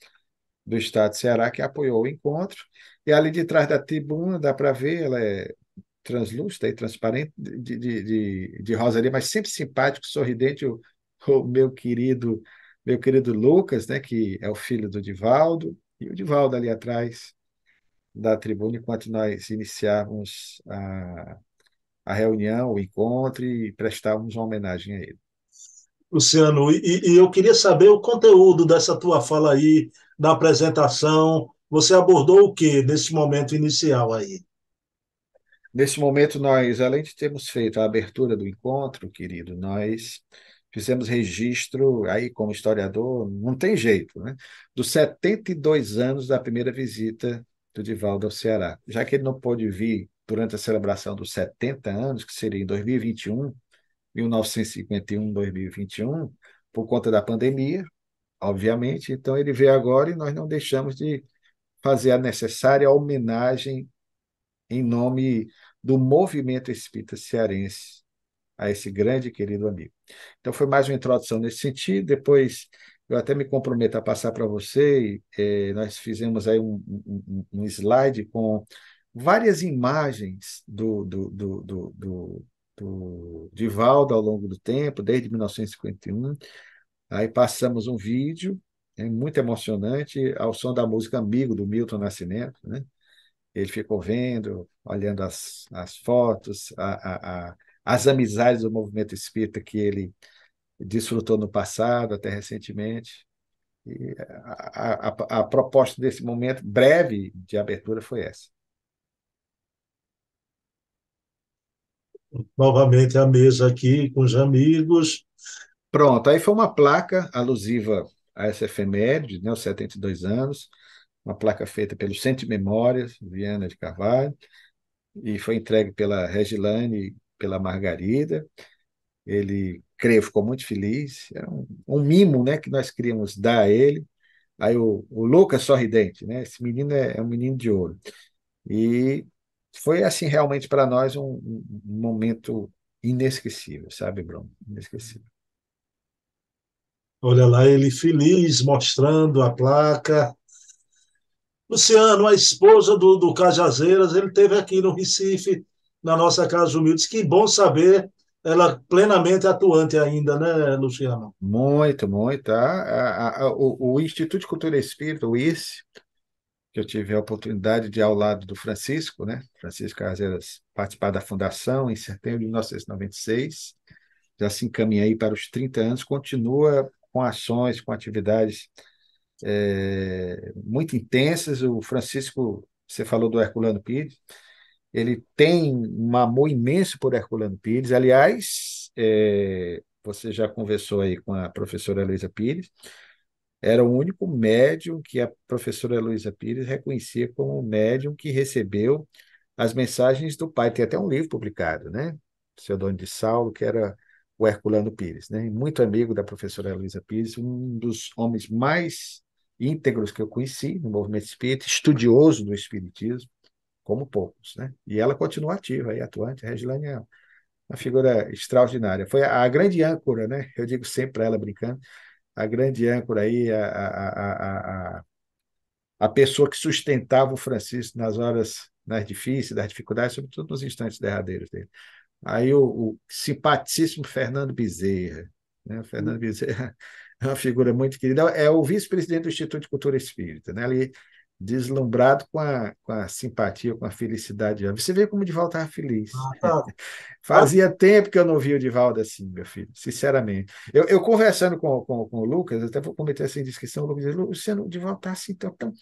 do Estado de Ceará, que apoiou o encontro. E ali de trás da tribuna, dá para ver, ela é translúcida e transparente, de, de, de, de rosaria, mas sempre simpático, sorridente, o, o meu querido meu querido Lucas, né, que é o filho do Divaldo, e o Divaldo ali atrás da tribuna, enquanto nós iniciávamos a, a reunião, o encontro e prestávamos uma homenagem a ele. Luciano, e, e, eu queria saber o conteúdo dessa tua fala aí da apresentação. Você abordou o que nesse momento inicial aí? Nesse momento, nós, além de termos feito a abertura do encontro, querido, nós fizemos registro, aí como historiador, não tem jeito, né? Dos 72 anos da primeira visita do Divaldo ao Ceará. Já que ele não pôde vir durante a celebração dos 70 anos, que seria em 2021, 1951, 2021, por conta da pandemia, obviamente. Então ele veio agora e nós não deixamos de fazer a necessária homenagem em nome do movimento espírita cearense a esse grande e querido amigo. Então foi mais uma introdução nesse sentido. Depois eu até me comprometo a passar para você. Eh, nós fizemos aí um, um, um, slide com várias imagens do, do, do, do, do, do Divaldo ao longo do tempo, desde 1951 Aí passamos um vídeo, é muito emocionante, ao som da música Amigo, do Milton Nascimento. Né? Ele ficou vendo, olhando as, as fotos, a, a, a, as amizades do movimento espírita que ele desfrutou no passado, até recentemente. E a, a, a proposta desse momento breve de abertura foi essa. Novamente a mesa aqui com os amigos, Pronto, aí foi uma placa alusiva a essa efeméride, né, os 72 anos, uma placa feita pelo Centro de Memórias, Viana de Carvalho, e foi entregue pela Regilane e pela Margarida. Ele, creio, ficou muito feliz. Era é um, um mimo né, que nós queríamos dar a ele. Aí o, o Lucas é Sorridente, né, esse menino é, é um menino de ouro. E foi, assim, realmente para nós um, um momento inesquecível, sabe, Bruno? Inesquecível. Olha lá, ele feliz, mostrando a placa. Luciano, a esposa do, do Cajazeiras, ele teve aqui no Recife, na nossa Casa Humildes. Que bom saber ela plenamente atuante ainda, né, Luciano? Muito, muito. A, a, a, o, o, Instituto de Cultura Espírita, o ICE, que eu tive a oportunidade de, ao lado do Francisco, né, Francisco Cajazeiras, participar da fundação em setembro de 1996, já se encaminha aí para os 30 anos, continua com ações, com atividades é, muito intensas. O Francisco, você falou do Herculano Pires, ele tem um amor imenso por Herculano Pires. Aliás, é, você já conversou aí com a professora Luísa Pires, era o único médium que a professora Luísa Pires reconhecia como o médium que recebeu as mensagens do pai. Tem até um livro publicado, né? Seu dono de Saulo, que era o Herculano Pires, né? muito amigo da professora Luísa Pires, um dos homens mais íntegros que eu conheci no movimento espírita, estudioso do espiritismo, como poucos. Né? E ela continua ativa e atuante. A Regilane é uma figura extraordinária. Foi a, a grande âncora, né? eu digo sempre para ela brincando, a grande âncora aí, a, a, a, a, pessoa que sustentava o Francisco nas horas nas difíceis, das dificuldades, sobretudo nos instantes derradeiros dele. Aí o, o Fernando Bezerra. Né? O Fernando Bezerra é uma figura muito querida. É o vice-presidente do Instituto de Cultura Espírita. Né? Ele deslumbrado com a, com a simpatia, com a felicidade. Você vê como o Divaldo estava feliz. Ah, tá. Fazia tempo que eu não via o Divaldo assim, meu filho, sinceramente. Eu, eu conversando com, com, com o Lucas, até vou cometer essa indiscrição, o Lucas disse, Luciano, o Divaldo está assim, tão, tão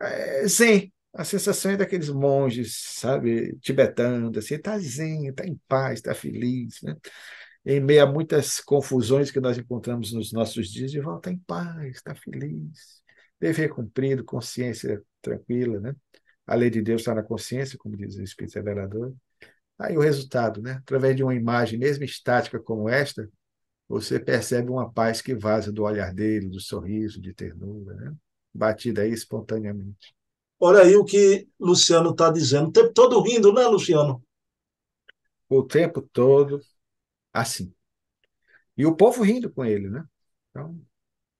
é, zen, a sensação é daqueles monges, sabe, tibetanos, assim, está zen, está em paz, está feliz, né? Em meio a muitas confusões que nós encontramos nos nossos dias, de volta em paz, está feliz, dever cumprido, consciência tranquila, né? A lei de Deus está na consciência, como diz o Espírito Revelador. Aí o resultado, né? Através de uma imagem, mesmo estática como esta, você percebe uma paz que vaza do olhar dele, do sorriso, de ternura, né? Batida aí espontaneamente. Olha aí o que Luciano está dizendo. O tempo todo rindo, né, Luciano? O tempo todo, assim. E o povo rindo com ele, né? Então,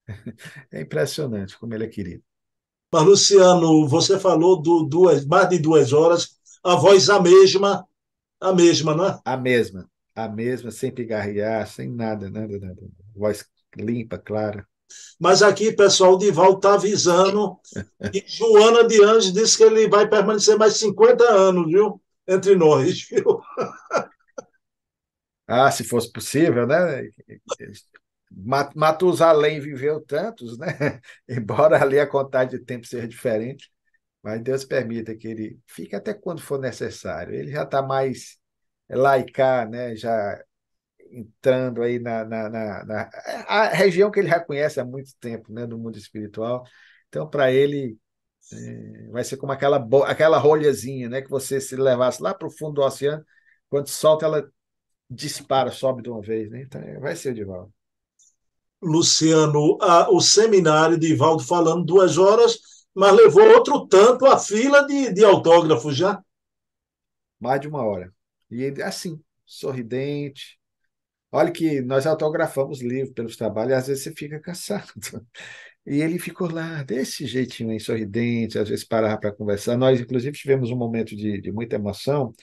é impressionante como ele é querido. Mas, Luciano, você falou do duas, mais de duas horas, a voz a mesma, a mesma, é? A mesma, a mesma, sem pigarrear, sem nada, nada, nada. Voz limpa, clara. Mas aqui, pessoal, o Divaldo está avisando E Joana de Anjos disse que ele vai permanecer mais 50 anos, viu? Entre nós, viu? Ah, se fosse possível, né? Matusalém viveu tantos, né? Embora ali a contagem de tempo seja diferente, mas Deus permita que ele fique até quando for necessário. Ele já está mais laicar, né? Já entrando aí na, na, na, na a região que ele reconhece há muito tempo, né, do mundo espiritual. Então, para ele, é, vai ser como aquela, aquela rolhazinha, né, que você se levasse lá para o fundo do oceano, quando solta, ela dispara, sobe de uma vez. Né? Então, vai ser o Divaldo. Luciano, a, o seminário de Ivaldo falando duas horas, mas levou outro tanto a fila de, de autógrafos já? Mais de uma hora. E ele, assim, sorridente, Olha que nós autografamos livro pelos trabalhos, e às vezes você fica cansado. E ele ficou lá, desse jeitinho, sorridente, às vezes parava para conversar. Nós, inclusive, tivemos um momento de, de muita emoção,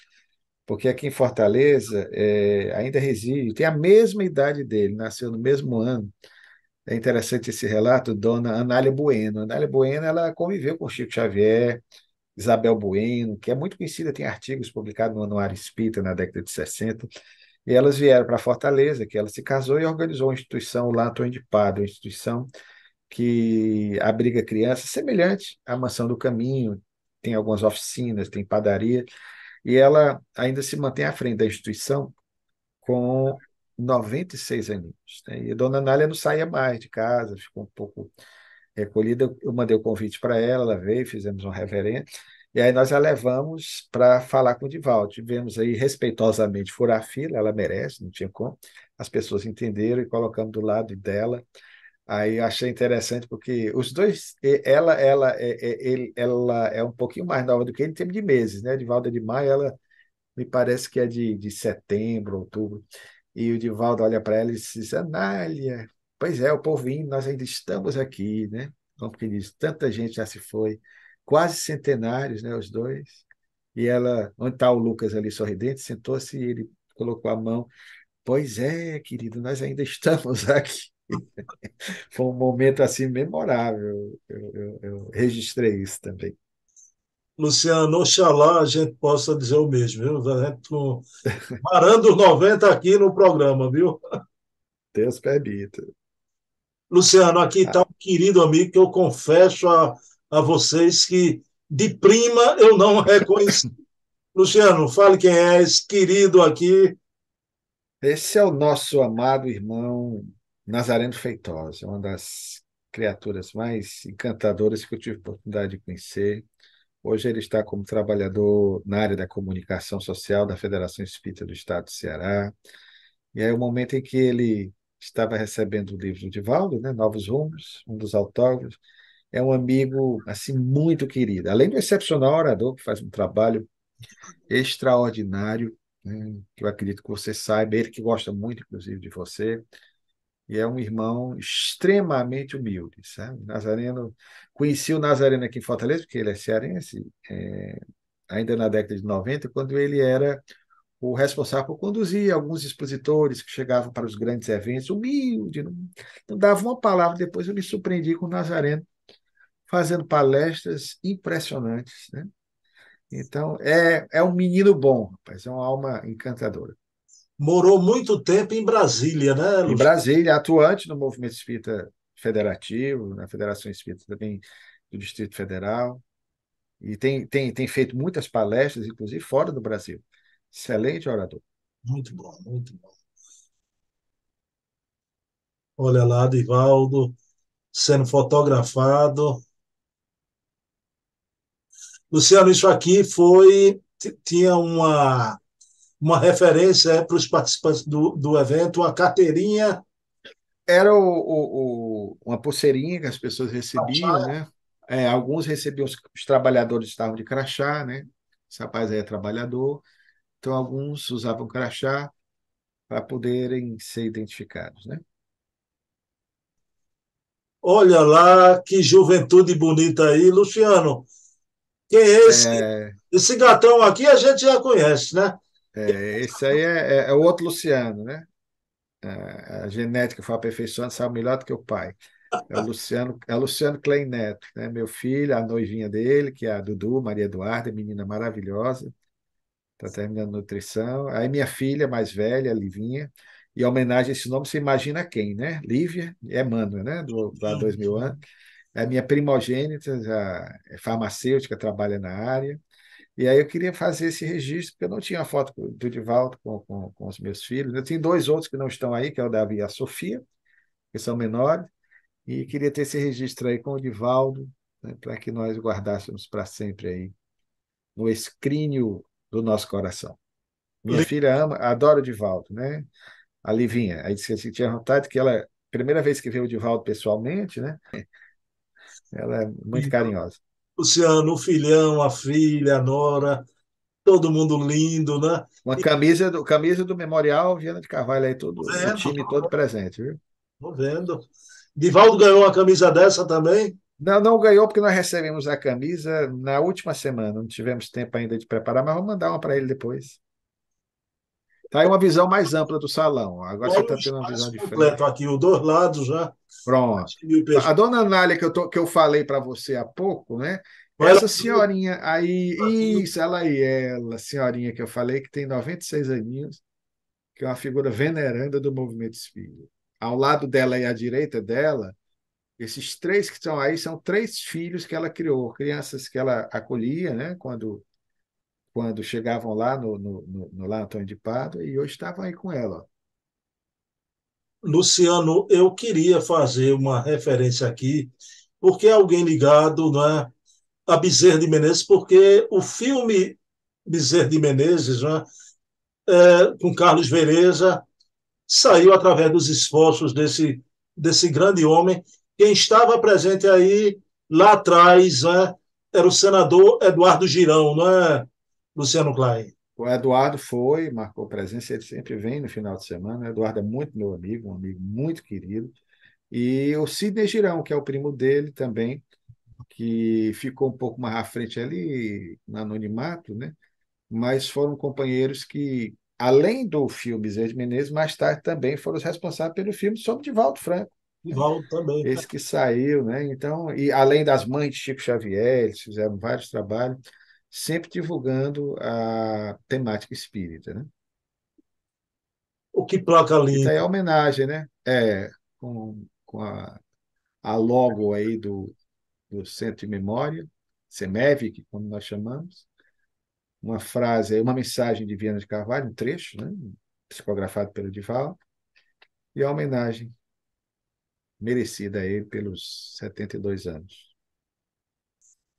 porque aqui em Fortaleza é, ainda reside, tem a mesma idade dele, nasceu no mesmo ano. É interessante esse relato, dona Anália Bueno. Anália Bueno, ela conviveu com Chico Xavier, Isabel Bueno, que é muito conhecida, tem artigos publicados no Anuário Espírita na década de 60. E elas vieram para Fortaleza, que ela se casou e organizou uma instituição lá, Torre de Padre, uma instituição que abriga crianças semelhante à Mansão do Caminho, tem algumas oficinas, tem padaria, e ela ainda se mantém à frente da instituição com 96 aninhos. Né? E a dona Nália não saía mais de casa, ficou um pouco recolhida. Eu mandei o um convite para ela, ela veio, fizemos uma reverência. E aí nós a levamos para falar com o Divaldo. Tivemos aí respeitosamente furar a fila, ela merece, não tinha como. As pessoas entenderam e colocamos do lado dela. Aí achei interessante porque os dois, ela, ela, é, é, ele, ela é um pouquinho mais nova do que ele em termos de meses, né? Divaldo é de maio, ela me parece que é de, de setembro, outubro. E o Divaldo olha para ela e diz: Anália, pois é, o povinho, nós ainda estamos aqui, né? Como que diz, tanta gente já se foi quase centenários, né, os dois. E ela, onde está o Lucas ali sorridente, sentou-se e ele colocou a mão. Pois é, querido, nós ainda estamos aqui. Foi um momento assim memorável. Eu, eu, eu registrei isso também. Luciano, oxalá a gente possa dizer o mesmo, viu? A gente com... parando os 90 aqui no programa, viu? Deus permita. Luciano, aqui está ah. Tá um querido amigo que eu confesso a a vocês que de prima eu não reconheci. Luciano, fale quem é esse querido aqui. Esse é o nosso amado irmão Nazareno Feitosa, uma das criaturas mais encantadoras que eu tive a oportunidade de conhecer. Hoje ele está como trabalhador na área da comunicação social da Federação Espírita do Estado do Ceará. E aí é o momento em que ele estava recebendo o livro de Valdo, né, Novos Rumos, um dos autógrafos, é um amigo assim muito querido. Além do excepcional orador, que faz um trabalho extraordinário, né, que eu acredito que você saiba, ele que gosta muito, inclusive, de você. E é um irmão extremamente humilde, sabe? Nazareno, conheci o Nazareno aqui em Fortaleza, porque ele é cearense, é, ainda na década de 90, quando ele era o responsável por conduzir alguns expositores que chegavam para os grandes eventos, humilde, não, não dava uma palavra. Depois eu me surpreendi com o Nazareno fazendo palestras impressionantes. Né? Então, é, é um menino bom, rapaz, é uma alma encantadora. Morou muito tempo em Brasília, né? Luiz? Em Brasília, atuante no movimento espírita federativo, na Federação Espírita também do Distrito Federal. E tem, tem, tem feito muitas palestras, inclusive fora do Brasil. Excelente orador. Muito bom, muito bom. Olha lá, Divaldo, sendo fotografado. Luciano, isso aqui foi tinha uma uma referência é, para os participantes do, do evento, a carteirinha. Era o, o, o, uma pulseirinha que as pessoas recebiam, crachá. né? É, alguns recebiam, os, os, trabalhadores estavam de crachá, né? Esse rapaz aí é trabalhador, então alguns usavam crachá para poderem ser identificados, né? Olha lá que juventude bonita aí, Luciano. Quem é esse? É... Esse gatão aqui a gente já conhece, né? É, esse aí é, é, é o outro Luciano, né? É, a genética foi aperfeiçoando, sabe melhor do que o pai. É o Luciano, é Luciano Klein Neto, né? meu filho, a noivinha dele, que é a Dudu, Maria Eduarda, menina maravilhosa, está terminando nutrição. Aí minha filha mais velha, a Livinha, e homenagem a esse nome, você imagina quem, né? Lívia é mano né? Do, do há dois mil anos. A minha primogênita já é farmacêutica, trabalha na área. E aí eu queria fazer esse registro, porque eu não tinha a foto do Divaldo com, com, com, os meus filhos. Eu tenho dois outros que não estão aí, que é o Davi e a Sofia, que são menores. E queria ter esse registro aí com o Divaldo, né, para que nós guardássemos para sempre aí no escrínio do nosso coração. Minha Le... filha ama, adora o Divaldo, né? A Livinha. Aí disse que tinha vontade que ela, primeira vez que viu o Divaldo pessoalmente, né? Ela é muito carinhosa. Luciano, o filhão, a filha, a nora, todo mundo lindo, né? Uma camisa, do, camisa do Memorial Viana de Carvalho aí, todo, o time todo presente, viu? Tô vendo. Divaldo ganhou uma camisa dessa também? Não, não ganhou porque nós recebemos a camisa na última semana, não tivemos tempo ainda de preparar, mas vamos mandar uma para ele depois. Tá aí uma visão mais ampla do salão. Agora você está tendo uma visão diferente. completo aqui, os dois lados já. Pronto. A dona Anália, que eu, tô, que eu falei para você há pouco, né? Essa senhorinha aí, isso, ela aí, ela, senhorinha que eu falei, que tem 96 aninhos, que é uma figura veneranda do movimento espírita. Ao lado dela e à direita dela, esses três que estão aí são três filhos que ela criou, crianças que ela acolhia, né, quando quando chegavam lá no, no, no, no lá Antônio de Pado, e hoje estavam aí com ela. Ó. Luciano, eu queria fazer uma referência aqui, porque é alguém ligado é a Bezerra de Menezes, porque o filme Bezerra de Menezes, não é, é com Carlos Vereza, saiu através dos esforços desse, desse grande homem. Quem estava presente aí, lá atrás, né, era o senador Eduardo Girão, não é Luciano Klein? O Eduardo foi, marcou presença, ele sempre vem no final de semana. O Eduardo é muito meu amigo, um amigo muito querido. E o Sidney Girão, que é o primo dele também, que ficou um pouco mais à frente ali, no anonimato, né? mas foram companheiros que, além do filme Zé de Menezes, mais tarde também foram os responsáveis pelo filme sobre Divaldo Franco. Divaldo também. Esse que saiu, né? Então, e além das mães de Chico Xavier, eles fizeram vários trabalhos sempre divulgando a temática espírita, né? O que placa ali Isso então, aí é homenagem, né? É, com, com a, a logo aí do, do Centro de Memória, CEMEV, como nós chamamos, uma frase, uma mensagem de Viana de Carvalho, um trecho, né? psicografado pelo Dival, e a homenagem merecida aí pelos 72 anos.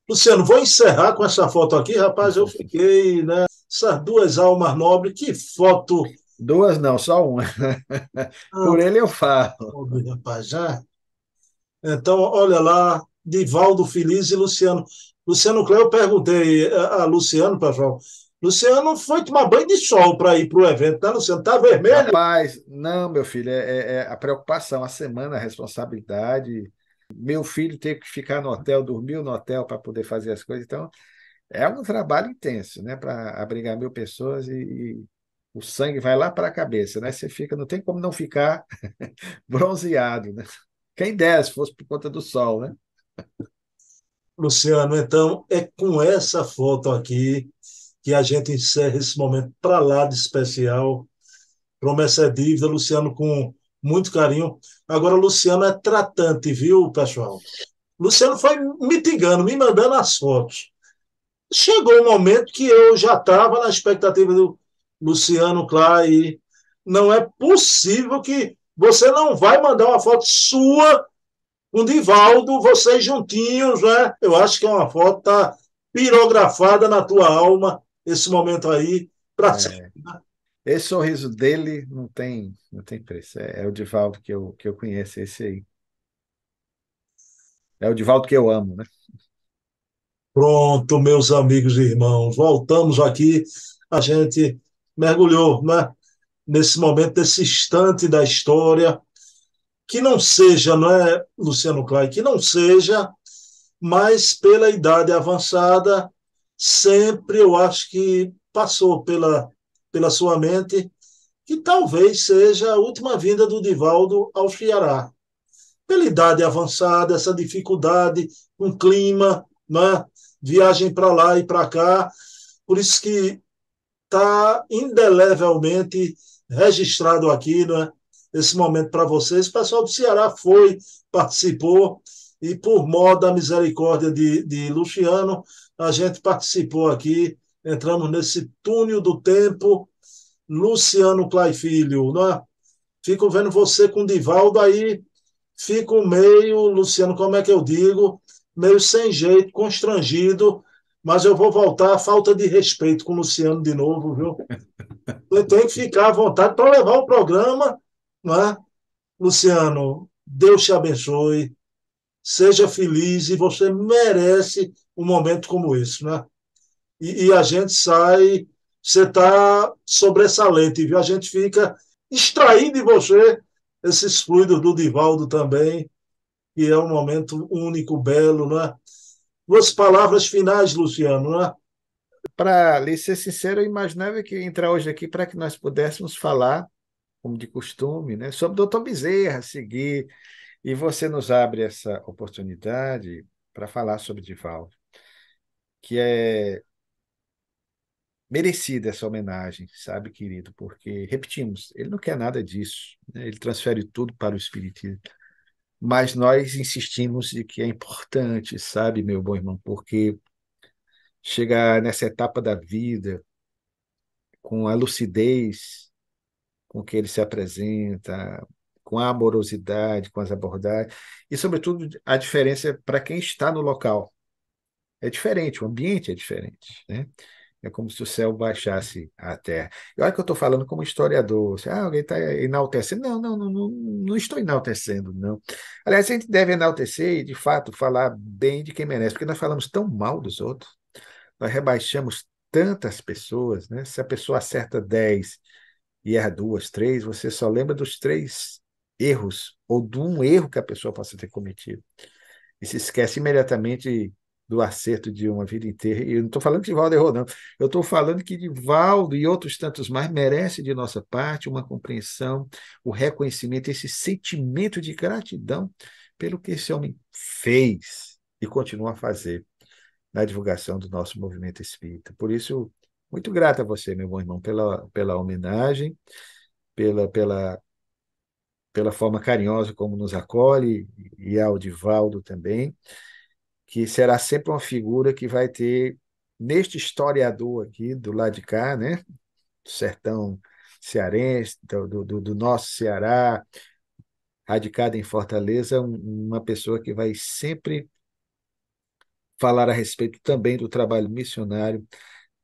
Luciano, vou encerrar com essa foto aqui, rapaz. Eu fiquei, né? Essas duas almas nobres, que foto. Duas não, só uma. Ah. Por ele eu falo. Rapaz, já. Então, olha lá, Divaldo Feliz e Luciano. Luciano Cleo, eu perguntei eh, a Luciano, pessoal. Luciano foi tomar banho de sol para ir para o evento, tá, Luciano? Tá vermelho? Rapaz, não, meu filho, é, é, é a preocupação, a semana, a responsabilidade. Meu filho teve que ficar no hotel, dormiu no hotel para poder fazer as coisas. Então, é um trabalho intenso, né? Para abrigar mil pessoas e, e o sangue vai lá para a cabeça, né? Você fica, não tem como não ficar bronzeado, né? Quem der, se fosse por conta do sol, né? Luciano, então é com essa foto aqui que a gente encerra esse momento para lá de especial. Promessa é dívida, Luciano, com muito carinho. Agora, Luciano é tratante, viu, pessoal? Luciano foi mitigando, me mandando as fotos. Chegou um momento que eu já estava na expectativa do Luciano Clay. E não é possível que você não vai mandar uma foto sua com o Divaldo, vocês juntinhos, né? Eu acho que é uma foto tá pirografada na tua alma, esse momento aí, para é. sempre. Né? Esse sorriso dele não tem, não tem preço. É, é, o Divaldo que eu, que eu conheço, esse aí. É o Divaldo que eu amo, né? Pronto, meus amigos e irmãos, voltamos aqui. A gente mergulhou né? nesse momento, nesse instante da história. Que não seja, não é, Luciano Clay, que não seja, mas pela idade avançada, sempre eu acho que passou pela pela sua mente que talvez seja a última vinda do Divaldo ao Ceará. Pela idade avançada, essa dificuldade, um clima, né? viagem para lá e para cá, por isso que está indelevelmente registrado aqui, né? esse momento para vocês. O pessoal do Ceará foi, participou, e por modo da misericórdia de, de Luciano, a gente participou aqui entramos nesse túnel do tempo. Luciano Clay Filho, não é? Fico vendo você com Divaldo aí, fico meio, Luciano, como é que eu digo? Meio sem jeito, constrangido, mas eu vou voltar à falta de respeito com o Luciano de novo, viu? Eu tenho que ficar à vontade para levar o programa, não é? Luciano, Deus te abençoe, seja feliz e você merece um momento como esse, não é? e, e a gente sai. Você está sobressalente, viu? A gente fica extraindo de você esses fluidos do Divaldo também, e é um momento único, belo, né? Duas palavras finais, Luciano, né? Para lhe ser sincero, eu imaginava que entrar hoje aqui para que nós pudéssemos falar, como de costume, né, sobre o doutor Bezerra, seguir, e você nos abre essa oportunidade para falar sobre Divaldo, que é merecida essa homenagem, sabe, querido? Porque, repetimos, ele não quer nada disso, né? ele transfere tudo para o Espiritismo. Mas nós insistimos de que é importante, sabe, meu bom irmão, porque chegar nessa etapa da vida com a lucidez com que ele se apresenta, com a amorosidade, com as abordagens, e, sobretudo, a diferença é para quem está no local. É diferente, o ambiente é diferente, né? É como se o céu baixasse a terra. E olha que eu estou falando como historiador. Ah, alguém está enaltecendo. Não, não, não, não, não estou enaltecendo, não. Aliás, a gente deve enaltecer e, de fato, falar bem de quem merece, porque nós falamos tão mal dos outros. Nós rebaixamos tantas pessoas, né? Se a pessoa acerta 10 e erra duas, três, você só lembra dos três erros ou de um erro que a pessoa possa ter cometido. E se esquece imediatamente do acerto de uma vida inteira. E eu não estou falando que Valdo errou, não. Eu estou falando que Divaldo e outros tantos mais merecem de nossa parte uma compreensão, o reconhecimento, esse sentimento de gratidão pelo que esse homem fez e continua a fazer na divulgação do nosso movimento espírita. Por isso, muito grato a você, meu bom irmão, pela, pela homenagem, pela, pela, pela forma carinhosa como nos acolhe, e ao Divaldo também que será sempre uma figura que vai ter, neste historiador aqui do lado de cá, né? do sertão cearense, do, do, do nosso Ceará, radicado em Fortaleza, uma pessoa que vai sempre falar a respeito também do trabalho missionário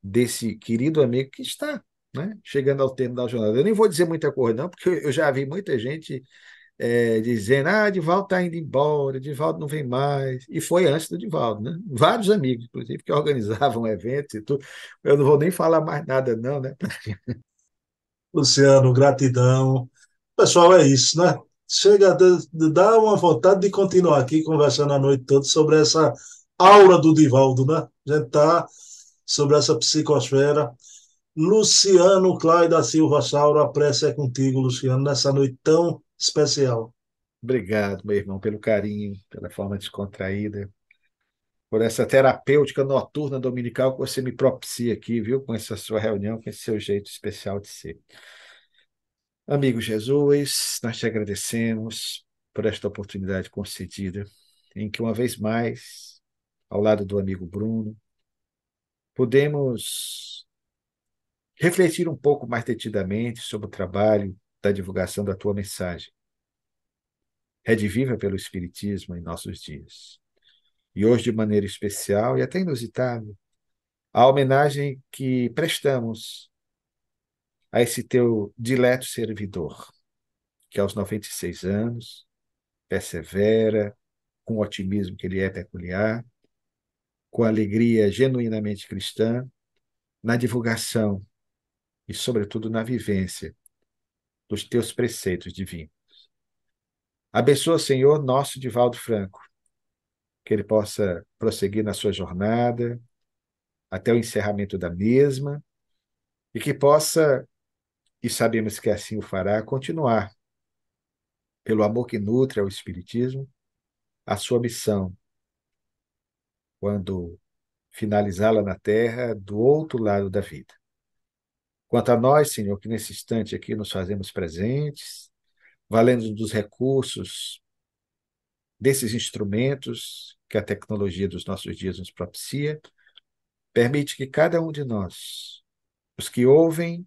desse querido amigo que está né, chegando ao termo da jornada. Eu nem vou dizer muita coisa, não, porque eu já vi muita gente é, dizendo: ah, Divaldo está indo embora, Divaldo não vem mais. E foi antes do Divaldo, né? Vários amigos, inclusive, que organizavam eventos e tudo. Eu não vou nem falar mais nada, não, né? Luciano, gratidão. Pessoal, é isso, né? Chega, dá uma vontade de continuar aqui conversando a noite toda sobre essa aura do Divaldo, né? A gente está sobre essa psicosfera. Luciano Clay da Silva Saura, a prece é contigo, Luciano, nessa noite tão especial Obrigado, meu irmão, pelo carinho, pela forma descontraída, por essa terapêutica noturna dominical que você me propicia aqui, viu? Com essa sua reunião, com esse seu jeito especial de ser. Amigo Jesus, nós te agradecemos por esta oportunidade concedida, em que, uma vez mais, ao lado do amigo Bruno, podemos refletir um pouco mais detidamente sobre o trabalho da divulgação da tua mensagem. Rediviva pelo Espiritismo em nossos dias. E hoje, de maneira especial e até inusitada a homenagem que prestamos a esse teu dileto servidor, que aos 96 anos persevera com o otimismo que ele é peculiar, com a alegria genuinamente cristã, na divulgação e, sobretudo, na vivência dos teus preceitos divinos. Abençoa, Senhor, nosso Divaldo Franco, que ele possa prosseguir na sua jornada até o encerramento da mesma e que possa, e sabemos que assim o fará, continuar pelo amor que nutre ao Espiritismo, a sua missão. Quando finalizá-la na Terra, do outro lado da vida. Quanto a nós, Senhor, que nesse instante aqui nos fazemos presentes, valendo dos recursos desses instrumentos que a tecnologia dos nossos dias nos propicia, permite que cada um de nós, os que ouvem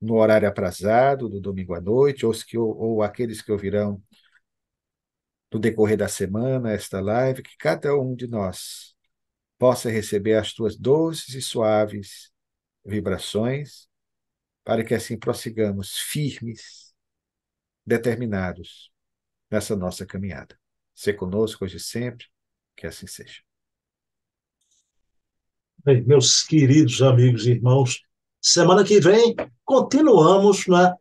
no horário aprazado, do domingo à noite, ou, os que, ou, ou aqueles que ouvirão no decorrer da semana, esta live, que cada um de nós possa receber as tuas doces e suaves vibrações, para que assim prossigamos firmes, determinados nessa nossa caminhada. Ser conosco hoje e sempre, que assim seja. Bem, meus queridos amigos e irmãos, semana que vem continuamos né,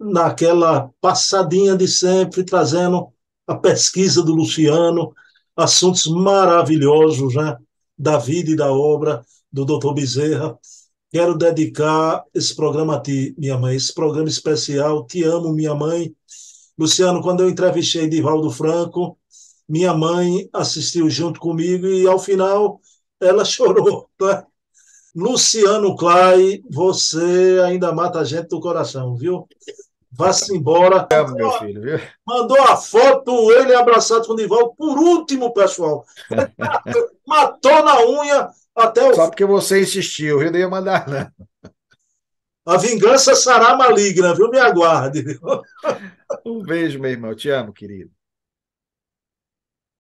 naquela passadinha de sempre, trazendo a pesquisa do Luciano, assuntos maravilhosos né, da vida e da obra do Dr. Bezerra. Quero dedicar esse programa a ti, minha mãe, esse programa especial. Te amo, minha mãe. Luciano, quando eu entrevistei Divaldo Franco, minha mãe assistiu junto comigo e, ao final, ela chorou. Né? Luciano Clay, você ainda mata a gente do coração, viu? Vá-se embora. É, meu filho, viu? Mandou a foto, ele abraçado com o Divaldo, por último, pessoal. Matou na unha até o... Só porque você insistiu, eu não ia mandar, né? A vingança será maligna, viu? Me aguarde. um beijo, meu irmão. te amo, querido.